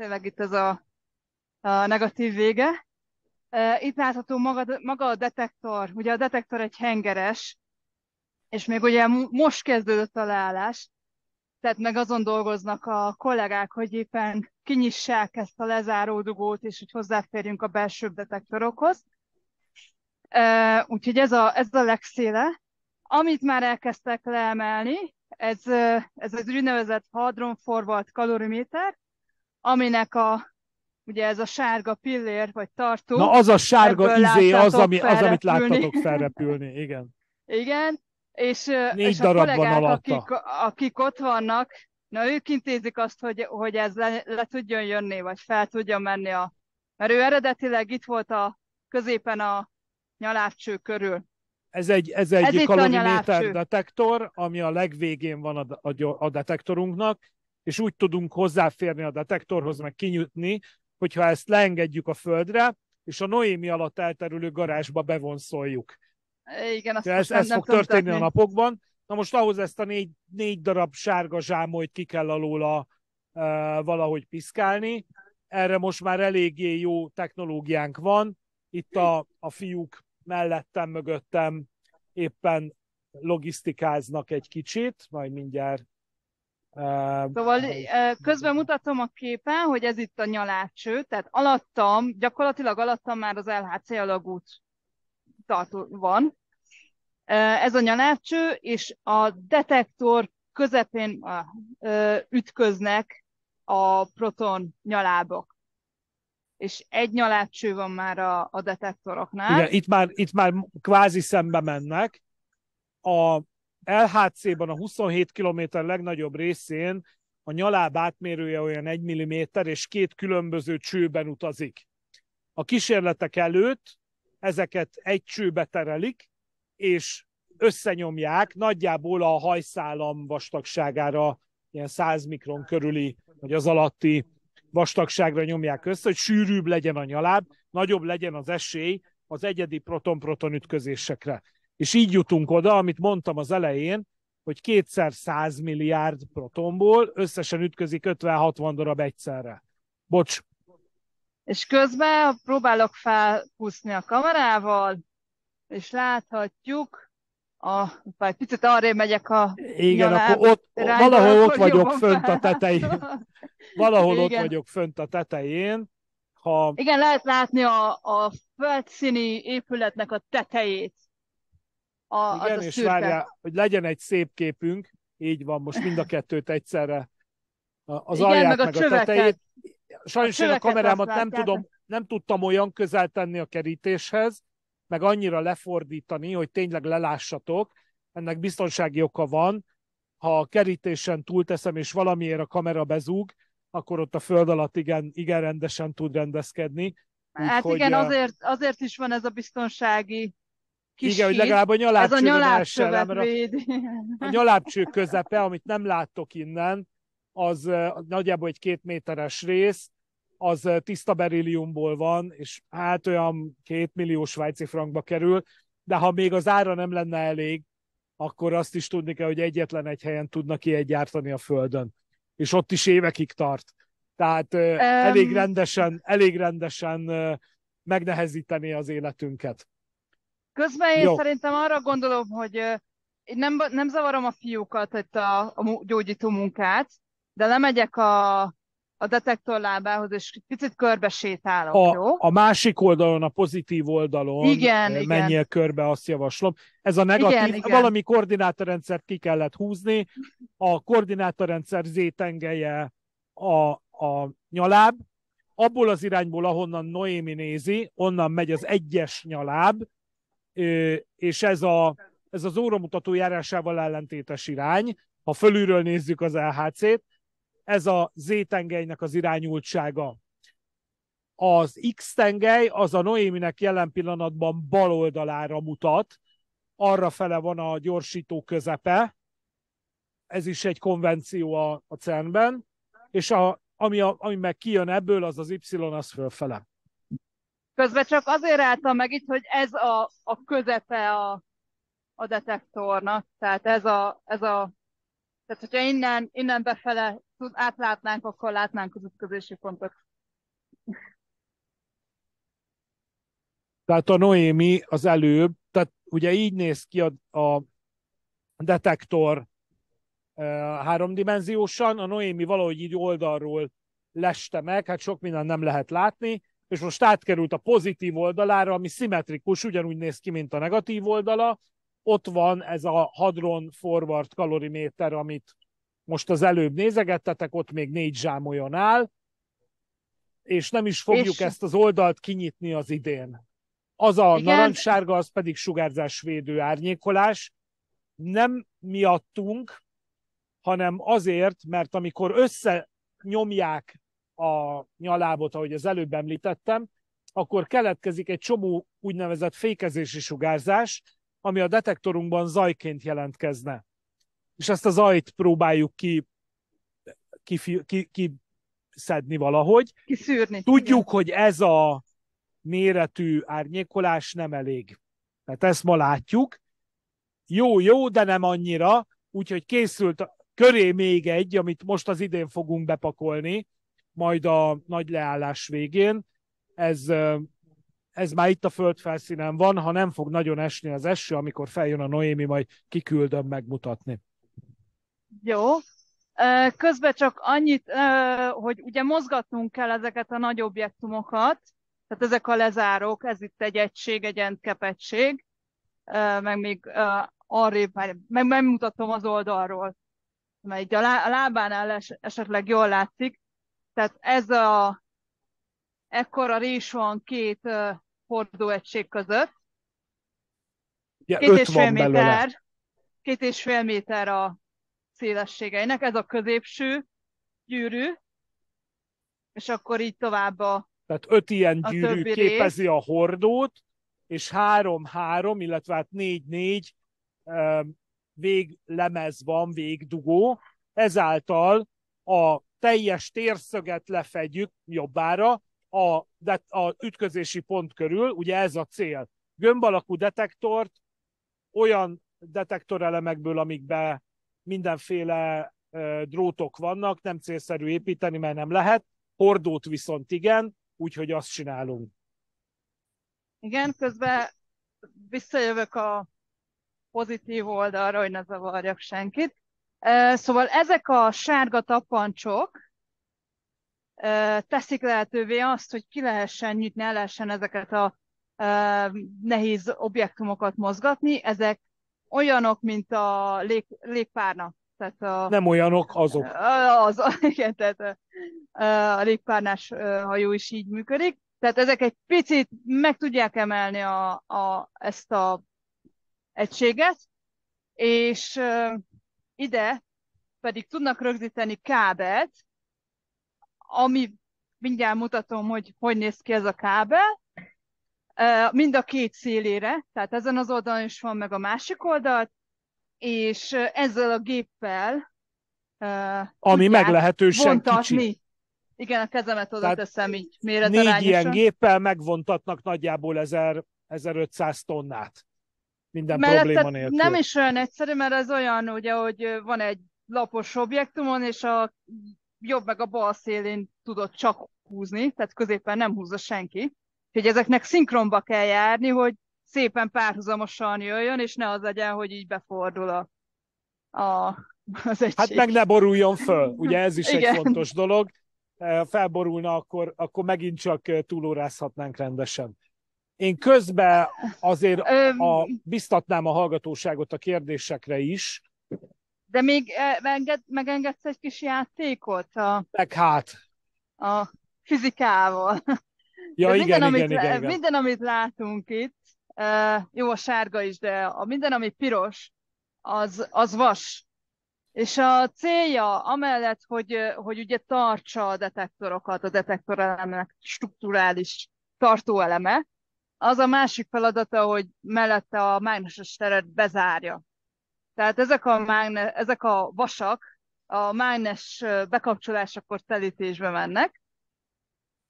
tényleg itt ez a, a negatív vége. Itt látható maga, maga a detektor, ugye a detektor egy hengeres, és még ugye most kezdődött a leállás, tehát meg azon dolgoznak a kollégák, hogy éppen kinyissák ezt a lezáró dugót, és hogy hozzáférjünk a belső detektorokhoz. Úgyhogy ez a, ez a legszéle. Amit már elkezdtek leemelni, ez, ez az úgynevezett hadron forward kaloriméter, aminek a ugye ez a sárga pillér, vagy tartó. Na az a sárga izé, az, ami, az, amit láttatok felrepülni, igen. Igen, és, Négy és darab a kollégák, van Akik, akik ott vannak, na ők intézik azt, hogy, hogy ez le, le tudjon jönni, vagy fel tudjon menni a... Mert ő eredetileg itt volt a középen a nyalávcső körül. Ez egy, ez egy ez kaloriméter detektor, ami a legvégén van a, a, a detektorunknak, és úgy tudunk hozzáférni a detektorhoz, meg kinyitni, hogyha ezt leengedjük a földre, és a Noémi alatt elterülő garázsba bevonszoljuk. Igen, azt ez, ez fog történni tenni. a napokban. Na most ahhoz ezt a négy, négy darab sárga zsámolyt ki kell alóla a, e, valahogy piszkálni. Erre most már eléggé jó technológiánk van. Itt a, a fiúk mellettem, mögöttem éppen logisztikáznak egy kicsit, majd mindjárt Szóval közben mutatom a képen, hogy ez itt a nyalácső, tehát alattam, gyakorlatilag alattam már az LHC alagút tartó van. Ez a nyalácső, és a detektor közepén ütköznek a proton nyalábok és egy nyalácső van már a, a detektoroknál. Igen, itt már, itt már kvázi szembe mennek. A, LHC-ban a 27 km legnagyobb részén a nyaláb átmérője olyan 1 mm, és két különböző csőben utazik. A kísérletek előtt ezeket egy csőbe terelik, és összenyomják nagyjából a hajszálam vastagságára, ilyen 100 mikron körüli, vagy az alatti vastagságra nyomják össze, hogy sűrűbb legyen a nyaláb, nagyobb legyen az esély az egyedi proton-proton ütközésekre. És így jutunk oda, amit mondtam az elején, hogy kétszer 100 milliárd protonból összesen ütközik 50-60 darab egyszerre. Bocs. És közben próbálok felpuszni a kamerával, és láthatjuk, a, egy picit arra megyek a Igen, nyaláb, akkor ott, rájban, valahol ott vagyok fönt a tetején. Valahol Igen. ott vagyok fönt a tetején. Ha... Igen, lehet látni a, a földszíni épületnek a tetejét. A, Igen, az a és szürke. várjál, hogy legyen egy szép képünk, így van, most mind a kettőt egyszerre. Az Igen, alját, meg a, meg a csöveket. tetejét. Sajnos a én a kamerámat nem, tudom, nem tudtam olyan közel tenni a kerítéshez, meg annyira lefordítani, hogy tényleg lelássatok. Ennek biztonsági oka van. Ha a kerítésen túlteszem, és valamiért a kamera bezúg, akkor ott a föld alatt igen, igen rendesen tud rendezkedni. Hát Úgy, igen, hogy... azért, azért is van ez a biztonsági kis Igen, hogy legalább a nyalábcső. Ez a nyalábcsövet A, a nyalábcső közepe, amit nem láttok innen, az nagyjából egy két méteres rész, az tiszta berilliumból van, és hát olyan két millió svájci frankba kerül, de ha még az ára nem lenne elég, akkor azt is tudni kell, hogy egyetlen egy helyen tudnak ilyet gyártani a Földön. És ott is évekig tart. Tehát um, elég rendesen, elég rendesen megnehezíteni az életünket. Közben én Jó. szerintem arra gondolom, hogy én nem, nem zavarom a fiúkat, itt a, a gyógyító munkát, de lemegyek a, a detektor lábához, és picit körbe sétálok, a, jó? A másik oldalon, a pozitív oldalon igen, menjél igen. körbe, azt javaslom. Ez a negatív, igen, igen. valami koordinátorrendszert ki kellett húzni, a koordinátorrendszer zétengeje a, a nyaláb, abból az irányból, ahonnan Noémi nézi, onnan megy az egyes nyaláb, és ez, a, ez az óramutató járásával ellentétes irány, ha fölülről nézzük az LHC-t, ez a Z-tengelynek az irányultsága. Az X-tengely az a Noéminek jelen pillanatban bal oldalára mutat, arra fele van a gyorsító közepe, ez is egy konvenció a, a CERN-ben, és a, ami, a, ami meg kijön ebből, az az Y, az fölfele. Közben csak azért álltam meg itt, hogy ez a, a közepe a, a detektornak. Tehát ez a, ez a tehát hogyha innen, innen befele tud, átlátnánk, akkor látnánk az ütközési pontot. Tehát a Noémi az előbb, tehát ugye így néz ki a, a detektor e, háromdimenziósan, a Noémi valahogy így oldalról leste meg, hát sok mindent nem lehet látni, és most átkerült a pozitív oldalára, ami szimmetrikus, ugyanúgy néz ki, mint a negatív oldala. Ott van ez a hadron forward kaloriméter, amit most az előbb nézegettetek, ott még négy olyan áll, és nem is fogjuk és... ezt az oldalt kinyitni az idén. Az a Igen. narancssárga, az pedig sugárzásvédő árnyékolás. Nem miattunk, hanem azért, mert amikor összenyomják a nyalábot, ahogy az előbb említettem, akkor keletkezik egy csomó úgynevezett fékezési sugárzás, ami a detektorunkban zajként jelentkezne. És ezt a zajt próbáljuk ki, ki, ki, ki szedni valahogy. Kiszűrni. Tudjuk, igen. hogy ez a méretű árnyékolás nem elég. Tehát ezt ma látjuk. Jó, jó, de nem annyira, úgyhogy készült köré még egy, amit most az idén fogunk bepakolni, majd a nagy leállás végén. Ez, ez már itt a földfelszínen van, ha nem fog nagyon esni az eső, amikor feljön a Noémi, majd kiküldöm megmutatni. Jó. Közben csak annyit, hogy ugye mozgatnunk kell ezeket a nagy objektumokat, tehát ezek a lezárók, ez itt egy egység, egy entkepegység, meg még arrébb, meg megmutatom az oldalról, mert így a lábánál esetleg jól látszik, tehát ez a ekkora rés van két hordóegység között. Ja, két és fél méter, két és fél méter a szélességeinek, ez a középső gyűrű, és akkor így tovább a Tehát öt ilyen a gyűrű képezi rész. a hordót, és három-három, illetve hát négy-négy véglemez van, végdugó, ezáltal a teljes térszöget lefedjük jobbára, a, de, a ütközési pont körül, ugye ez a cél. Gömb alakú detektort olyan detektorelemekből, amikbe mindenféle ö, drótok vannak, nem célszerű építeni, mert nem lehet, hordót viszont igen, úgyhogy azt csinálunk. Igen, közben visszajövök a pozitív oldalra, hogy ne zavarjak senkit. Szóval ezek a sárga tapancsok teszik lehetővé azt, hogy ki lehessen nyitni, el lehessen ezeket a nehéz objektumokat mozgatni. Ezek olyanok, mint a lég, légpárna. Tehát a, nem olyanok, azok. Az, igen, tehát a légpárnás hajó is így működik. Tehát ezek egy picit meg tudják emelni a, a, ezt a egységet, és ide pedig tudnak rögzíteni kábelt, ami mindjárt mutatom, hogy hogy néz ki ez a kábel, mind a két szélére, tehát ezen az oldalon is van meg a másik oldalt, és ezzel a géppel ami meglehetősen kicsi. Igen, a kezemet oda Tehát teszem így méretarányosan. Négy ilyen géppel megvontatnak nagyjából 1000, 1500 tonnát minden mert probléma nélkül. Nem is olyan egyszerű, mert ez olyan, ugye, hogy van egy lapos objektumon, és a jobb meg a bal szélén tudod csak húzni, tehát középen nem húzza senki. Hogy ezeknek szinkronba kell járni, hogy szépen párhuzamosan jöjjön, és ne az legyen, hogy így befordul a, a az egység. Hát meg ne boruljon föl, ugye ez is Igen. egy fontos dolog. Ha Felborulna, akkor, akkor megint csak túlórázhatnánk rendesen. Én közben azért a, biztatnám a hallgatóságot a kérdésekre is. De még e, enged, megengedsz egy kis játékot? A, meg hát. A fizikával. Ja, igen, minden, igen, amit, igen, igen. Minden, amit látunk itt, e, jó a sárga is, de a minden, ami piros, az, az vas. És a célja, amellett, hogy, hogy ugye tartsa a detektorokat, a detektorelemnek strukturális tartóeleme, az a másik feladata, hogy mellette a mágneses teret bezárja. Tehát ezek a, mágne, ezek a vasak a mágnes bekapcsolásakor telítésbe mennek,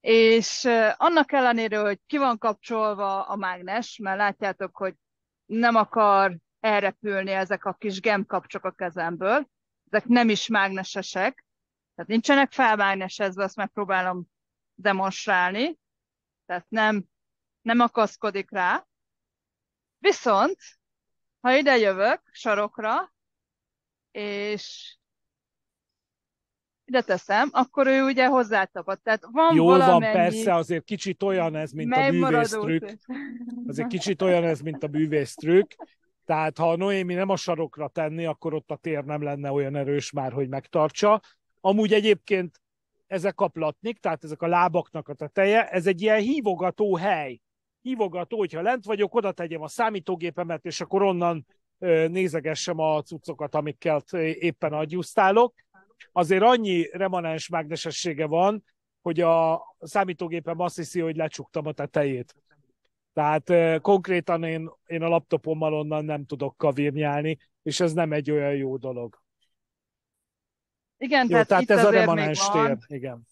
és annak ellenére, hogy ki van kapcsolva a mágnes, mert látjátok, hogy nem akar elrepülni ezek a kis gemkapcsok a kezemből, ezek nem is mágnesesek, tehát nincsenek felmágnesezve, azt megpróbálom demonstrálni, tehát nem nem akaszkodik rá. Viszont, ha ide jövök sarokra, és ide teszem, akkor ő ugye hozzátapad. Tehát van Jól valamennyi... van, persze, azért kicsit olyan ez, mint Mely a bűvésztrükk. Azért kicsit olyan ez, mint a bűvésztrükk. Tehát ha a Noémi nem a sarokra tenni, akkor ott a tér nem lenne olyan erős már, hogy megtartsa. Amúgy egyébként ezek a platnik, tehát ezek a lábaknak a teteje, ez egy ilyen hívogató hely hívogató, hogyha lent vagyok, oda tegyem a számítógépemet, és akkor onnan nézegessem a cuccokat, amikkel éppen agyusztálok. Azért annyi remanens mágnesessége van, hogy a számítógépem azt hiszi, hogy lecsuktam a tetejét. Tehát konkrétan én, én a laptopommal onnan nem tudok kavírnyálni, és ez nem egy olyan jó dolog. Igen, jó, tehát, tehát ez a remanens tér. Igen.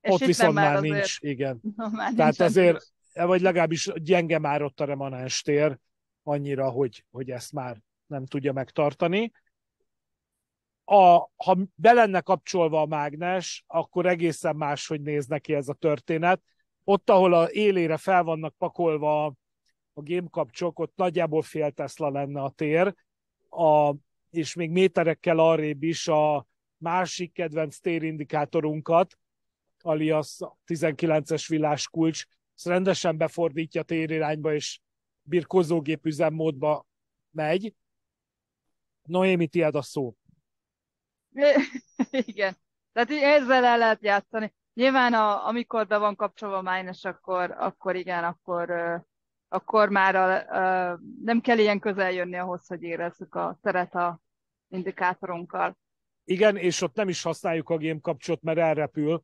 És Ott viszont már azért... nincs, igen. már tehát nincs ezért, vagy legalábbis gyenge már ott a remanens tér, annyira, hogy, hogy ezt már nem tudja megtartani. A, ha be lenne kapcsolva a mágnes, akkor egészen máshogy néz neki ez a történet. Ott, ahol a élére fel vannak pakolva a gémkapcsok, ott nagyjából fél Tesla lenne a tér, a, és még méterekkel arrébb is a másik kedvenc térindikátorunkat, alias 19-es villás kulcs, ezt rendesen befordítja térirányba, és birkózógép üzemmódba megy. Noémi, tiéd a szó. Igen. Tehát így ezzel el lehet játszani. Nyilván, a, amikor be van kapcsolva a májnes, akkor, akkor igen, akkor, akkor már a, a, nem kell ilyen közel jönni ahhoz, hogy érezzük a teret a indikátorunkkal. Igen, és ott nem is használjuk a game kapcsot, mert elrepül,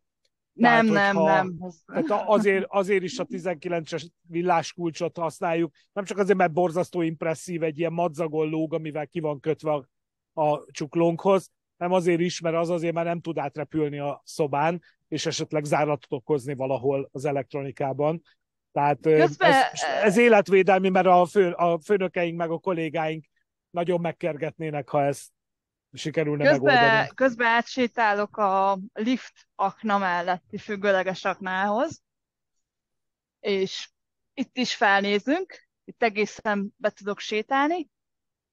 tehát, nem, hogyha, nem, nem. Tehát azért, azért is a 19-es villáskulcsot használjuk, nem csak azért, mert borzasztó impresszív egy ilyen madzagon lóg, amivel ki van kötve a, a csuklónkhoz, nem azért is, mert az azért már nem tud átrepülni a szobán, és esetleg záratot okozni valahol az elektronikában. Tehát Közben... ez, ez életvédelmi, mert a, fő, a főnökeink meg a kollégáink nagyon megkergetnének, ha ezt sikerülne közben, megoldani. Közben átsétálok a lift akna melletti függőleges aknához, és itt is felnézünk, itt egészen be tudok sétálni.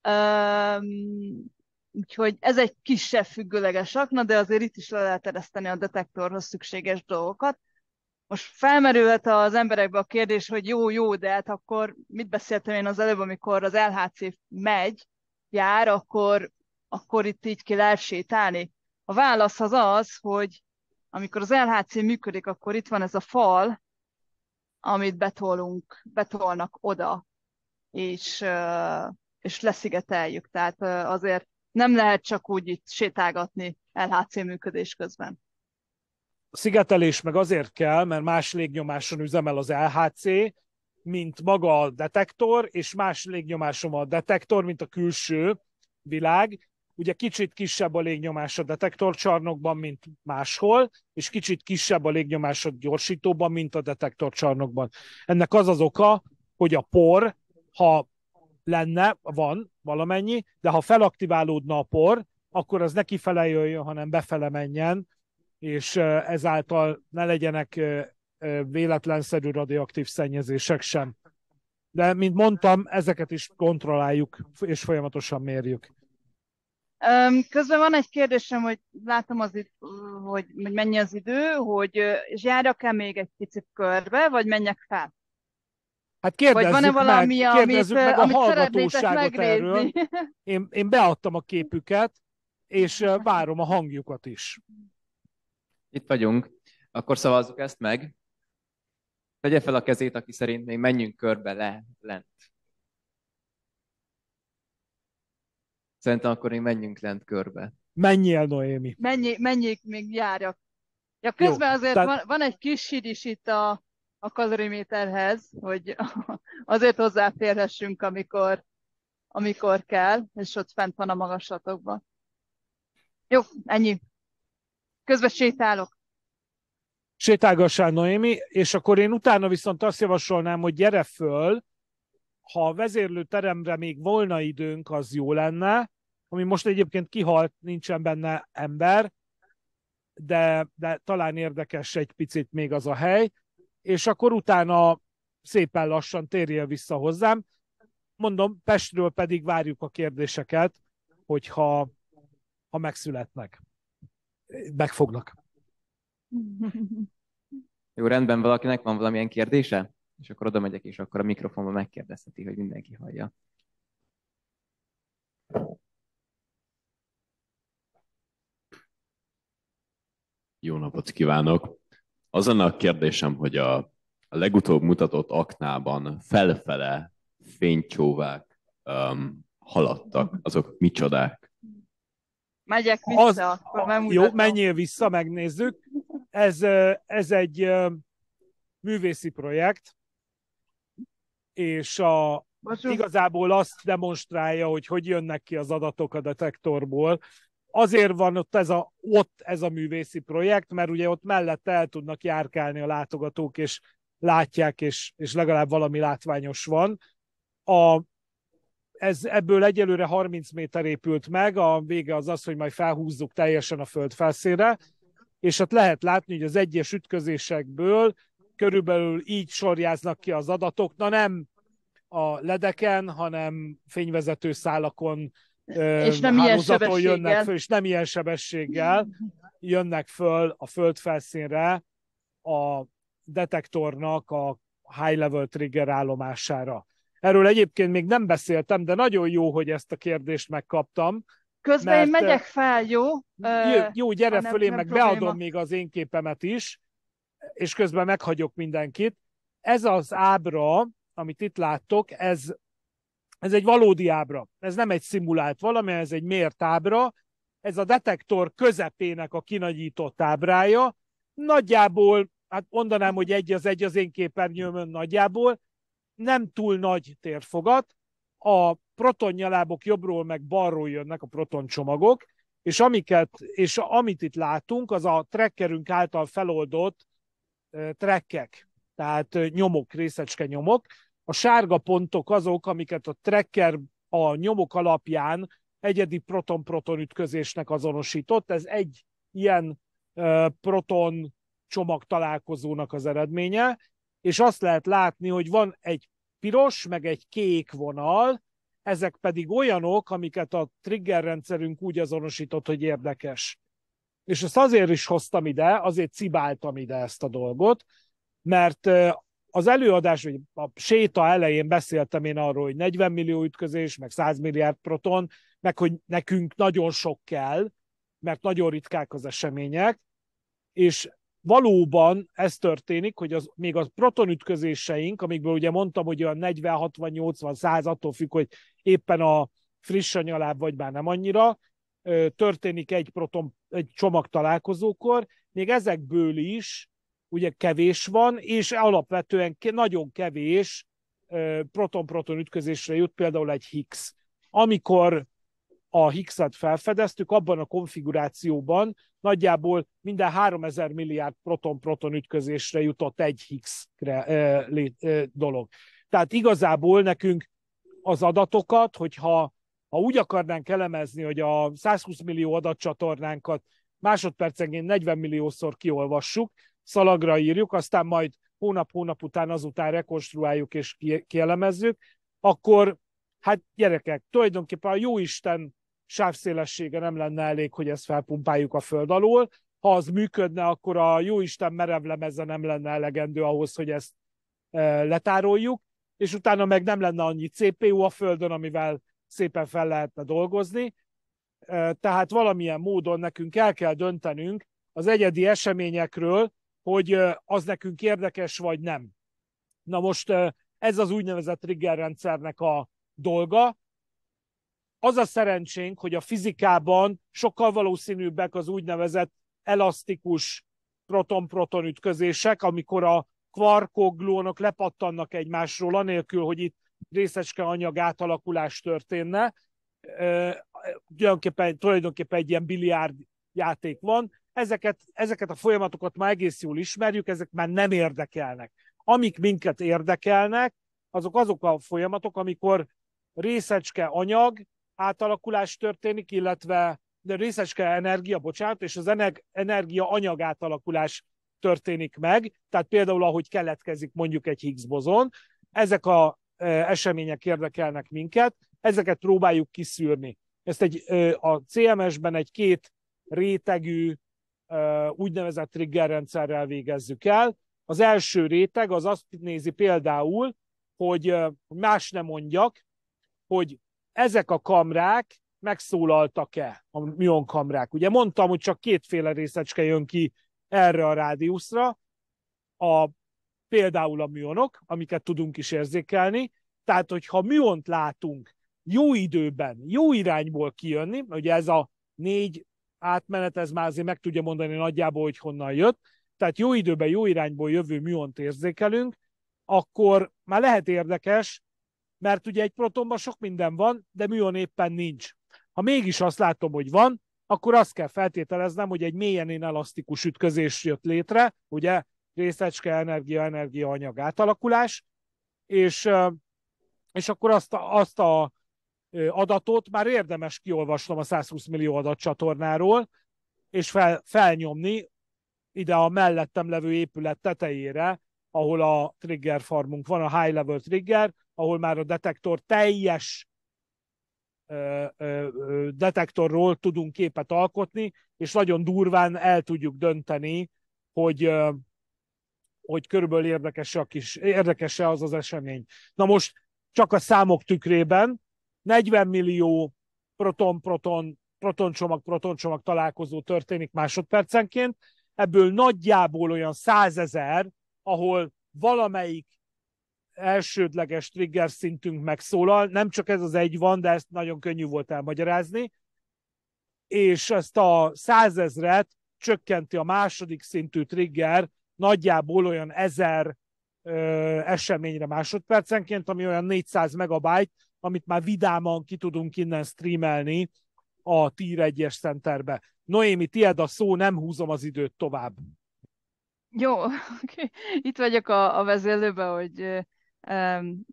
Um, úgyhogy ez egy kisebb függőleges akna, de azért itt is le lehet ereszteni a detektorhoz szükséges dolgokat. Most felmerülhet az emberekbe a kérdés, hogy jó, jó, de hát akkor mit beszéltem én az előbb, amikor az LHC megy, jár, akkor akkor itt így kell sétálni? A válasz az az, hogy amikor az LHC működik, akkor itt van ez a fal, amit betolunk, betolnak oda, és, és leszigeteljük. Tehát azért nem lehet csak úgy itt sétálgatni LHC működés közben. A szigetelés meg azért kell, mert más légnyomáson üzemel az LHC, mint maga a detektor, és más légnyomáson a detektor, mint a külső világ, ugye kicsit kisebb a légnyomás a detektorcsarnokban, mint máshol, és kicsit kisebb a légnyomás a gyorsítóban, mint a detektorcsarnokban. Ennek az az oka, hogy a por, ha lenne, van valamennyi, de ha felaktiválódna a por, akkor az ne kifele jöjjön, hanem befele menjen, és ezáltal ne legyenek véletlenszerű radioaktív szennyezések sem. De, mint mondtam, ezeket is kontrolláljuk, és folyamatosan mérjük. Közben van egy kérdésem, hogy látom az itt, hogy, hogy mennyi az idő, hogy járjak-e még egy picit körbe, vagy menjek fel? Hát kérdezzük vagy van-e valami, meg, kérdezzük amit, meg a amit hallgatóságot erről. Én, én beadtam a képüket, és várom a hangjukat is. Itt vagyunk. Akkor szavazzuk ezt meg. Tegye fel a kezét, aki szerint még menjünk körbe le, lent. Szerintem akkor még menjünk lent körbe. Menjél, Noémi. Mennyi, menjék még járjak. Ja, közben Jó, azért tehát... van, van egy kis sír is itt a, a kaloriméterhez, hogy azért hozzáférhessünk, amikor, amikor kell, és ott fent van a magaslatokban. Jó, ennyi. Közben sétálok. Sétálgassál, Noémi, és akkor én utána viszont azt javasolnám, hogy gyere föl, ha a vezérlőteremre még volna időnk, az jó lenne, ami most egyébként kihalt, nincsen benne ember, de, de talán érdekes egy picit még az a hely, és akkor utána szépen lassan térjél vissza hozzám. Mondom, Pestről pedig várjuk a kérdéseket, hogyha ha megszületnek. Megfognak. Jó, rendben, valakinek van valamilyen kérdése? És akkor oda megyek, és akkor a mikrofonba megkérdezheti, hogy mindenki hallja. Jó napot kívánok! Az a kérdésem, hogy a legutóbb mutatott aknában felfele fénycsóvák um, haladtak, azok micsodák? Megyek vissza, az, akkor nem Jó, menjél vissza, megnézzük. Ez, ez egy művészi projekt, és a, igazából azt demonstrálja, hogy hogy jönnek ki az adatok a detektorból, azért van ott ez, a, ott ez a művészi projekt, mert ugye ott mellette el tudnak járkálni a látogatók, és látják, és, és legalább valami látványos van. A, ez ebből egyelőre 30 méter épült meg, a vége az az, hogy majd felhúzzuk teljesen a föld felszére, és hát lehet látni, hogy az egyes ütközésekből körülbelül így sorjáznak ki az adatok, na nem a ledeken, hanem fényvezető szálakon és nem ilyen sebességgel. jönnek föl, és nem ilyen sebességgel jönnek föl a földfelszínre a detektornak a high level trigger állomására. Erről egyébként még nem beszéltem, de nagyon jó, hogy ezt a kérdést megkaptam. Közben mert, én megyek fel, jó? Jó, jó gyere nem, föl, én nem meg probléma. beadom még az én képemet is, és közben meghagyok mindenkit. Ez az ábra, amit itt láttok, ez ez egy valódi ábra, ez nem egy szimulált valami, ez egy mért ábra, ez a detektor közepének a kinagyított ábrája, nagyjából, hát mondanám, hogy egy az egy az én képernyőmön nagyjából, nem túl nagy térfogat, a protonnyalábok jobbról meg balról jönnek a protoncsomagok, és, amiket, és amit itt látunk, az a trekkerünk által feloldott trekkek, tehát nyomok, részecske nyomok, a sárga pontok azok, amiket a tracker a nyomok alapján egyedi proton-proton ütközésnek azonosított. Ez egy ilyen proton csomag találkozónak az eredménye, és azt lehet látni, hogy van egy piros, meg egy kék vonal, ezek pedig olyanok, amiket a trigger rendszerünk úgy azonosított, hogy érdekes. És ezt azért is hoztam ide, azért cibáltam ide ezt a dolgot, mert az előadás, vagy a séta elején beszéltem én arról, hogy 40 millió ütközés, meg 100 milliárd proton, meg hogy nekünk nagyon sok kell, mert nagyon ritkák az események, és valóban ez történik, hogy az, még a ütközéseink, amikből ugye mondtam, hogy olyan 40, 60, 80, 100, attól függ, hogy éppen a friss anyaláb, vagy már nem annyira, történik egy proton, egy csomag találkozókor, még ezekből is ugye kevés van, és alapvetően nagyon kevés proton-proton ütközésre jut, például egy Higgs. Amikor a Higgs-et felfedeztük, abban a konfigurációban nagyjából minden 3000 milliárd proton-proton ütközésre jutott egy Higgs dolog. Tehát igazából nekünk az adatokat, hogyha ha úgy akarnánk elemezni, hogy a 120 millió adatcsatornánkat másodpercenként 40 milliószor kiolvassuk, szalagra írjuk, aztán majd hónap-hónap után azután rekonstruáljuk és kielemezzük, akkor hát gyerekek, tulajdonképpen a jóisten sávszélessége nem lenne elég, hogy ezt felpumpáljuk a föld alól. Ha az működne, akkor a jóisten merevlemeze nem lenne elegendő ahhoz, hogy ezt e, letároljuk, és utána meg nem lenne annyi CPU a földön, amivel szépen fel lehetne dolgozni. E, tehát valamilyen módon nekünk el kell döntenünk az egyedi eseményekről, hogy az nekünk érdekes, vagy nem. Na most ez az úgynevezett trigger rendszernek a dolga. Az a szerencsénk, hogy a fizikában sokkal valószínűbbek az úgynevezett elasztikus proton-proton ütközések, amikor a kvarkok, gluonok lepattannak egymásról, anélkül, hogy itt részecske anyag átalakulás történne. Tulajdonképpen, tulajdonképpen egy ilyen biliárd játék van, Ezeket, ezeket a folyamatokat már egész jól ismerjük, ezek már nem érdekelnek. Amik minket érdekelnek, azok azok a folyamatok, amikor részecske anyag átalakulás történik, illetve de részecske energia, bocsánat, és az energia anyag átalakulás történik meg, tehát például ahogy keletkezik mondjuk egy Higgs bozon, ezek a e, események érdekelnek minket, ezeket próbáljuk kiszűrni. Ezt egy, e, a CMS-ben egy két rétegű úgynevezett trigger rendszerrel végezzük el. Az első réteg az azt nézi például, hogy más nem mondjak, hogy ezek a kamrák megszólaltak-e, a műon kamrák. Ugye mondtam, hogy csak kétféle részecske jön ki erre a rádiuszra, a, például a műonok, amiket tudunk is érzékelni, tehát hogyha műont látunk jó időben, jó irányból kijönni, ugye ez a négy ez már azért meg tudja mondani nagyjából, hogy honnan jött. Tehát jó időben, jó irányból jövő műont érzékelünk, akkor már lehet érdekes, mert ugye egy protonban sok minden van, de műon éppen nincs. Ha mégis azt látom, hogy van, akkor azt kell feltételeznem, hogy egy mélyen inelasztikus ütközés jött létre, ugye részecske, energia, energia, anyag átalakulás, és, és akkor azt a, azt a adatot már érdemes kiolvasnom a 120 millió csatornáról, és fel, felnyomni ide a mellettem levő épület tetejére, ahol a trigger farmunk van, a high level trigger, ahol már a detektor teljes detektorról tudunk képet alkotni, és nagyon durván el tudjuk dönteni, hogy hogy körülbelül érdekes a kis, érdekese az az esemény. Na most csak a számok tükrében, 40 millió proton-proton, protoncsomag-protoncsomag találkozó történik másodpercenként, ebből nagyjából olyan 100 ezer, ahol valamelyik elsődleges trigger szintünk megszólal, nem csak ez az egy van, de ezt nagyon könnyű volt elmagyarázni, és ezt a százezret csökkenti a második szintű trigger nagyjából olyan ezer ö, eseményre másodpercenként, ami olyan 400 megabyte amit már vidáman ki tudunk innen streamelni a Tier 1-es centerbe. Noémi, tied a szó, nem húzom az időt tovább. Jó, okay. itt vagyok a, a vezélőben, hogy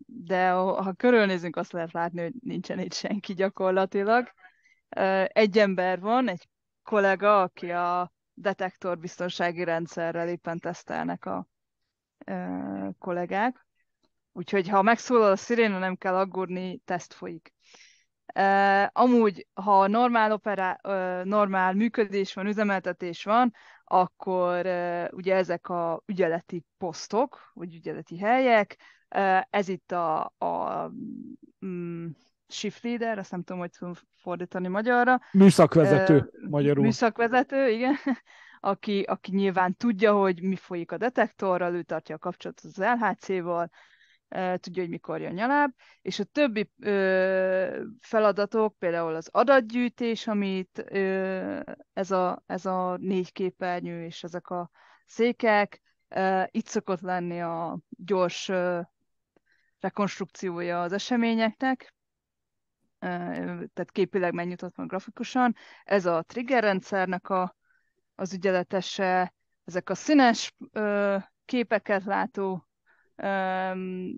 de ha körülnézünk, azt lehet látni, hogy nincsen itt senki gyakorlatilag. Egy ember van, egy kollega, aki a detektor biztonsági rendszerrel éppen tesztelnek a kollégák, Úgyhogy ha megszólal a sziréna, nem kell aggódni, teszt folyik. Uh, amúgy, ha normál, opera, uh, normál működés van, üzemeltetés van, akkor uh, ugye ezek a ügyeleti posztok, vagy ügyeleti helyek, uh, ez itt a, a um, shift leader, azt nem tudom, hogy tudom fordítani magyarra. Műszakvezető, uh, magyarul. Műszakvezető, igen. Aki, aki nyilván tudja, hogy mi folyik a detektorral, ő tartja a kapcsolatot az LHC-val, tudja, hogy mikor jön nyaláb, és a többi ö, feladatok, például az adatgyűjtés, amit ö, ez, a, ez a négy képernyő és ezek a székek, ö, itt szokott lenni a gyors ö, rekonstrukciója az eseményeknek, ö, tehát képileg megnyitott van grafikusan. Ez a trigger rendszernek a, az ügyeletese, ezek a színes ö, képeket látó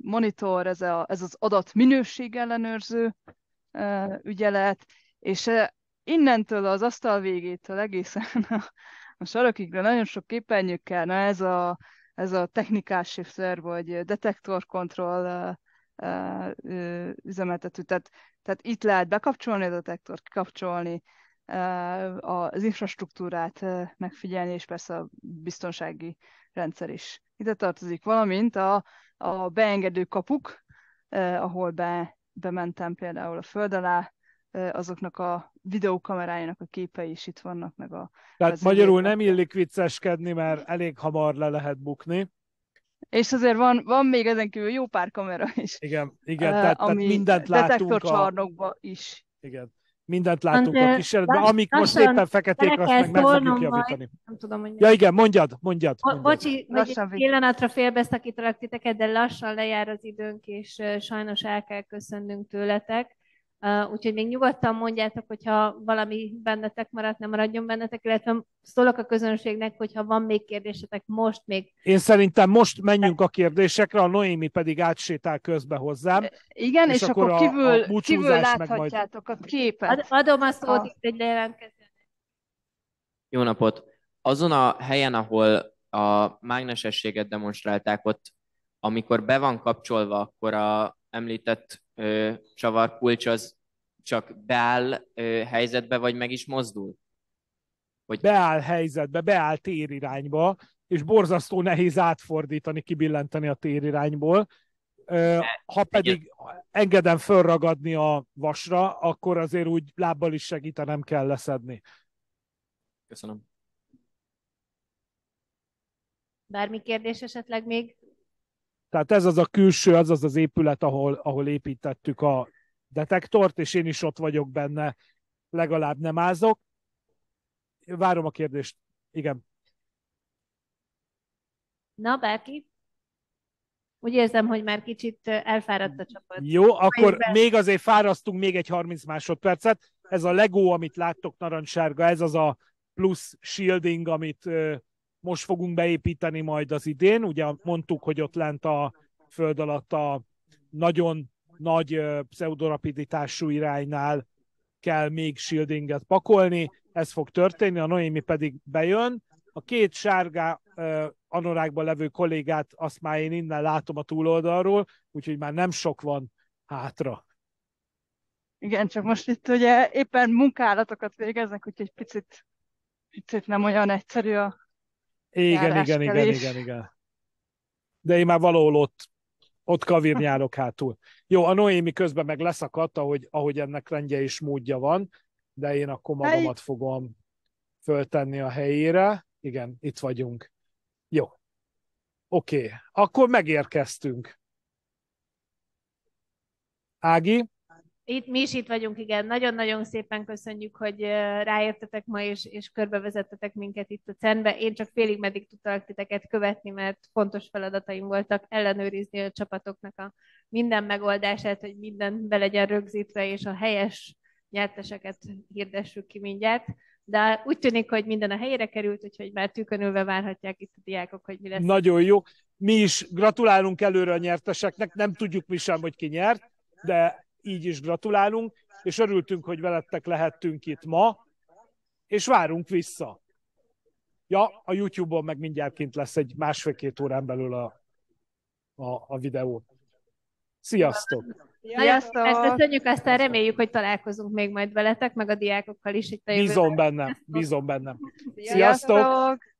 monitor, ez, a, ez az adat minőség ellenőrző ügyelet, és innentől az asztal végétől egészen a, a sarokig, de nagyon sok képernyőkkel, na ez a, ez a technikás shifter, vagy detektor kontroll üzemeltető, tehát, tehát itt lehet bekapcsolni a detektort, kikapcsolni, az infrastruktúrát megfigyelni, és persze a biztonsági rendszer is ide tartozik, valamint a, a beengedő kapuk, eh, ahol be, bementem például a föld alá, eh, azoknak a videókamerájának a képei is itt vannak, meg a... Tehát magyarul nem illik vicceskedni, mert elég hamar le lehet bukni. És azért van, van még ezen kívül jó pár kamera is. Igen, igen, e, tehát, ami tehát mindent látunk. A... is. Igen mindent látunk Ante, a kísérletben, amik lassan, éppen feketék, azt meg, meg fogjuk javítani. Nem tudom, hogy ja igen, mondjad, mondjad. mondjad. Bocsi, lassan egy pillanatra félbeszakítalak titeket, de lassan lejár az időnk, és sajnos el kell köszönnünk tőletek úgyhogy még nyugodtan mondjátok, hogyha valami bennetek maradt, nem maradjon bennetek, illetve szólok a közönségnek, hogyha van még kérdésetek most még. Én szerintem most menjünk a kérdésekre, a Noémi pedig átsétál közbe hozzám. Igen, és, és akkor, akkor kívül, a, kívül láthatjátok majd... a képet. Ad, adom a szót a... itt Jó napot! Azon a helyen, ahol a mágnesességet demonstrálták ott, amikor be van kapcsolva, akkor a említett csavarkulcs az csak beáll helyzetbe, vagy meg is mozdul? Hogy... Beáll helyzetbe, beáll térirányba, és borzasztó nehéz átfordítani, kibillenteni a térirányból. Ha pedig engedem fölragadni a vasra, akkor azért úgy lábbal is segítenem kell leszedni. Köszönöm. Bármi kérdés esetleg még tehát ez az a külső, az az az épület, ahol, ahol építettük a detektort, és én is ott vagyok benne, legalább nem ázok. Várom a kérdést. Igen. Na, bárki? Úgy érzem, hogy már kicsit elfáradt a csapat. Jó, akkor Én még azért fárasztunk még egy 30 másodpercet. Ez a Lego, amit láttok narancssárga, ez az a plusz shielding, amit most fogunk beépíteni majd az idén. Ugye mondtuk, hogy ott lent a föld alatt a nagyon nagy pseudorapiditású iránynál kell még shieldinget pakolni, ez fog történni, a Noémi pedig bejön. A két sárga uh, anorákban levő kollégát azt már én innen látom a túloldalról, úgyhogy már nem sok van hátra. Igen, csak most itt ugye éppen munkálatokat végeznek, úgyhogy picit, picit nem olyan egyszerű a igen, igen, igen, igen, igen. De én már valahol ott, ott kavirnyálok hátul. Jó, a Noémi közben meg leszakadt, ahogy, ahogy ennek rendje is módja van, de én akkor magamat fogom föltenni a helyére. Igen, itt vagyunk. Jó. Oké, okay. akkor megérkeztünk. Ági? Itt, mi is itt vagyunk, igen. Nagyon-nagyon szépen köszönjük, hogy ráértetek ma, és, és körbevezettetek minket itt a centbe. Én csak félig meddig tudtalak titeket követni, mert fontos feladataim voltak ellenőrizni a csapatoknak a minden megoldását, hogy minden be legyen rögzítve, és a helyes nyerteseket hirdessük ki mindjárt. De úgy tűnik, hogy minden a helyére került, úgyhogy már tükönülve várhatják itt a diákok, hogy mi lesz. Nagyon jó. Mi is gratulálunk előre a nyerteseknek, nem tudjuk mi sem, hogy ki nyert, de így is gratulálunk, és örültünk, hogy veletek lehettünk itt ma, és várunk vissza. Ja, a YouTube-on meg mindjárt kint lesz egy másfél-két órán belül a, a, a videó. Sziasztok! Sziasztok! Ezt köszönjük, aztán reméljük, hogy találkozunk még majd veletek, meg a diákokkal is itt a jövőben. Bízom bennem, bízom bennem. Sziasztok! Sziasztok!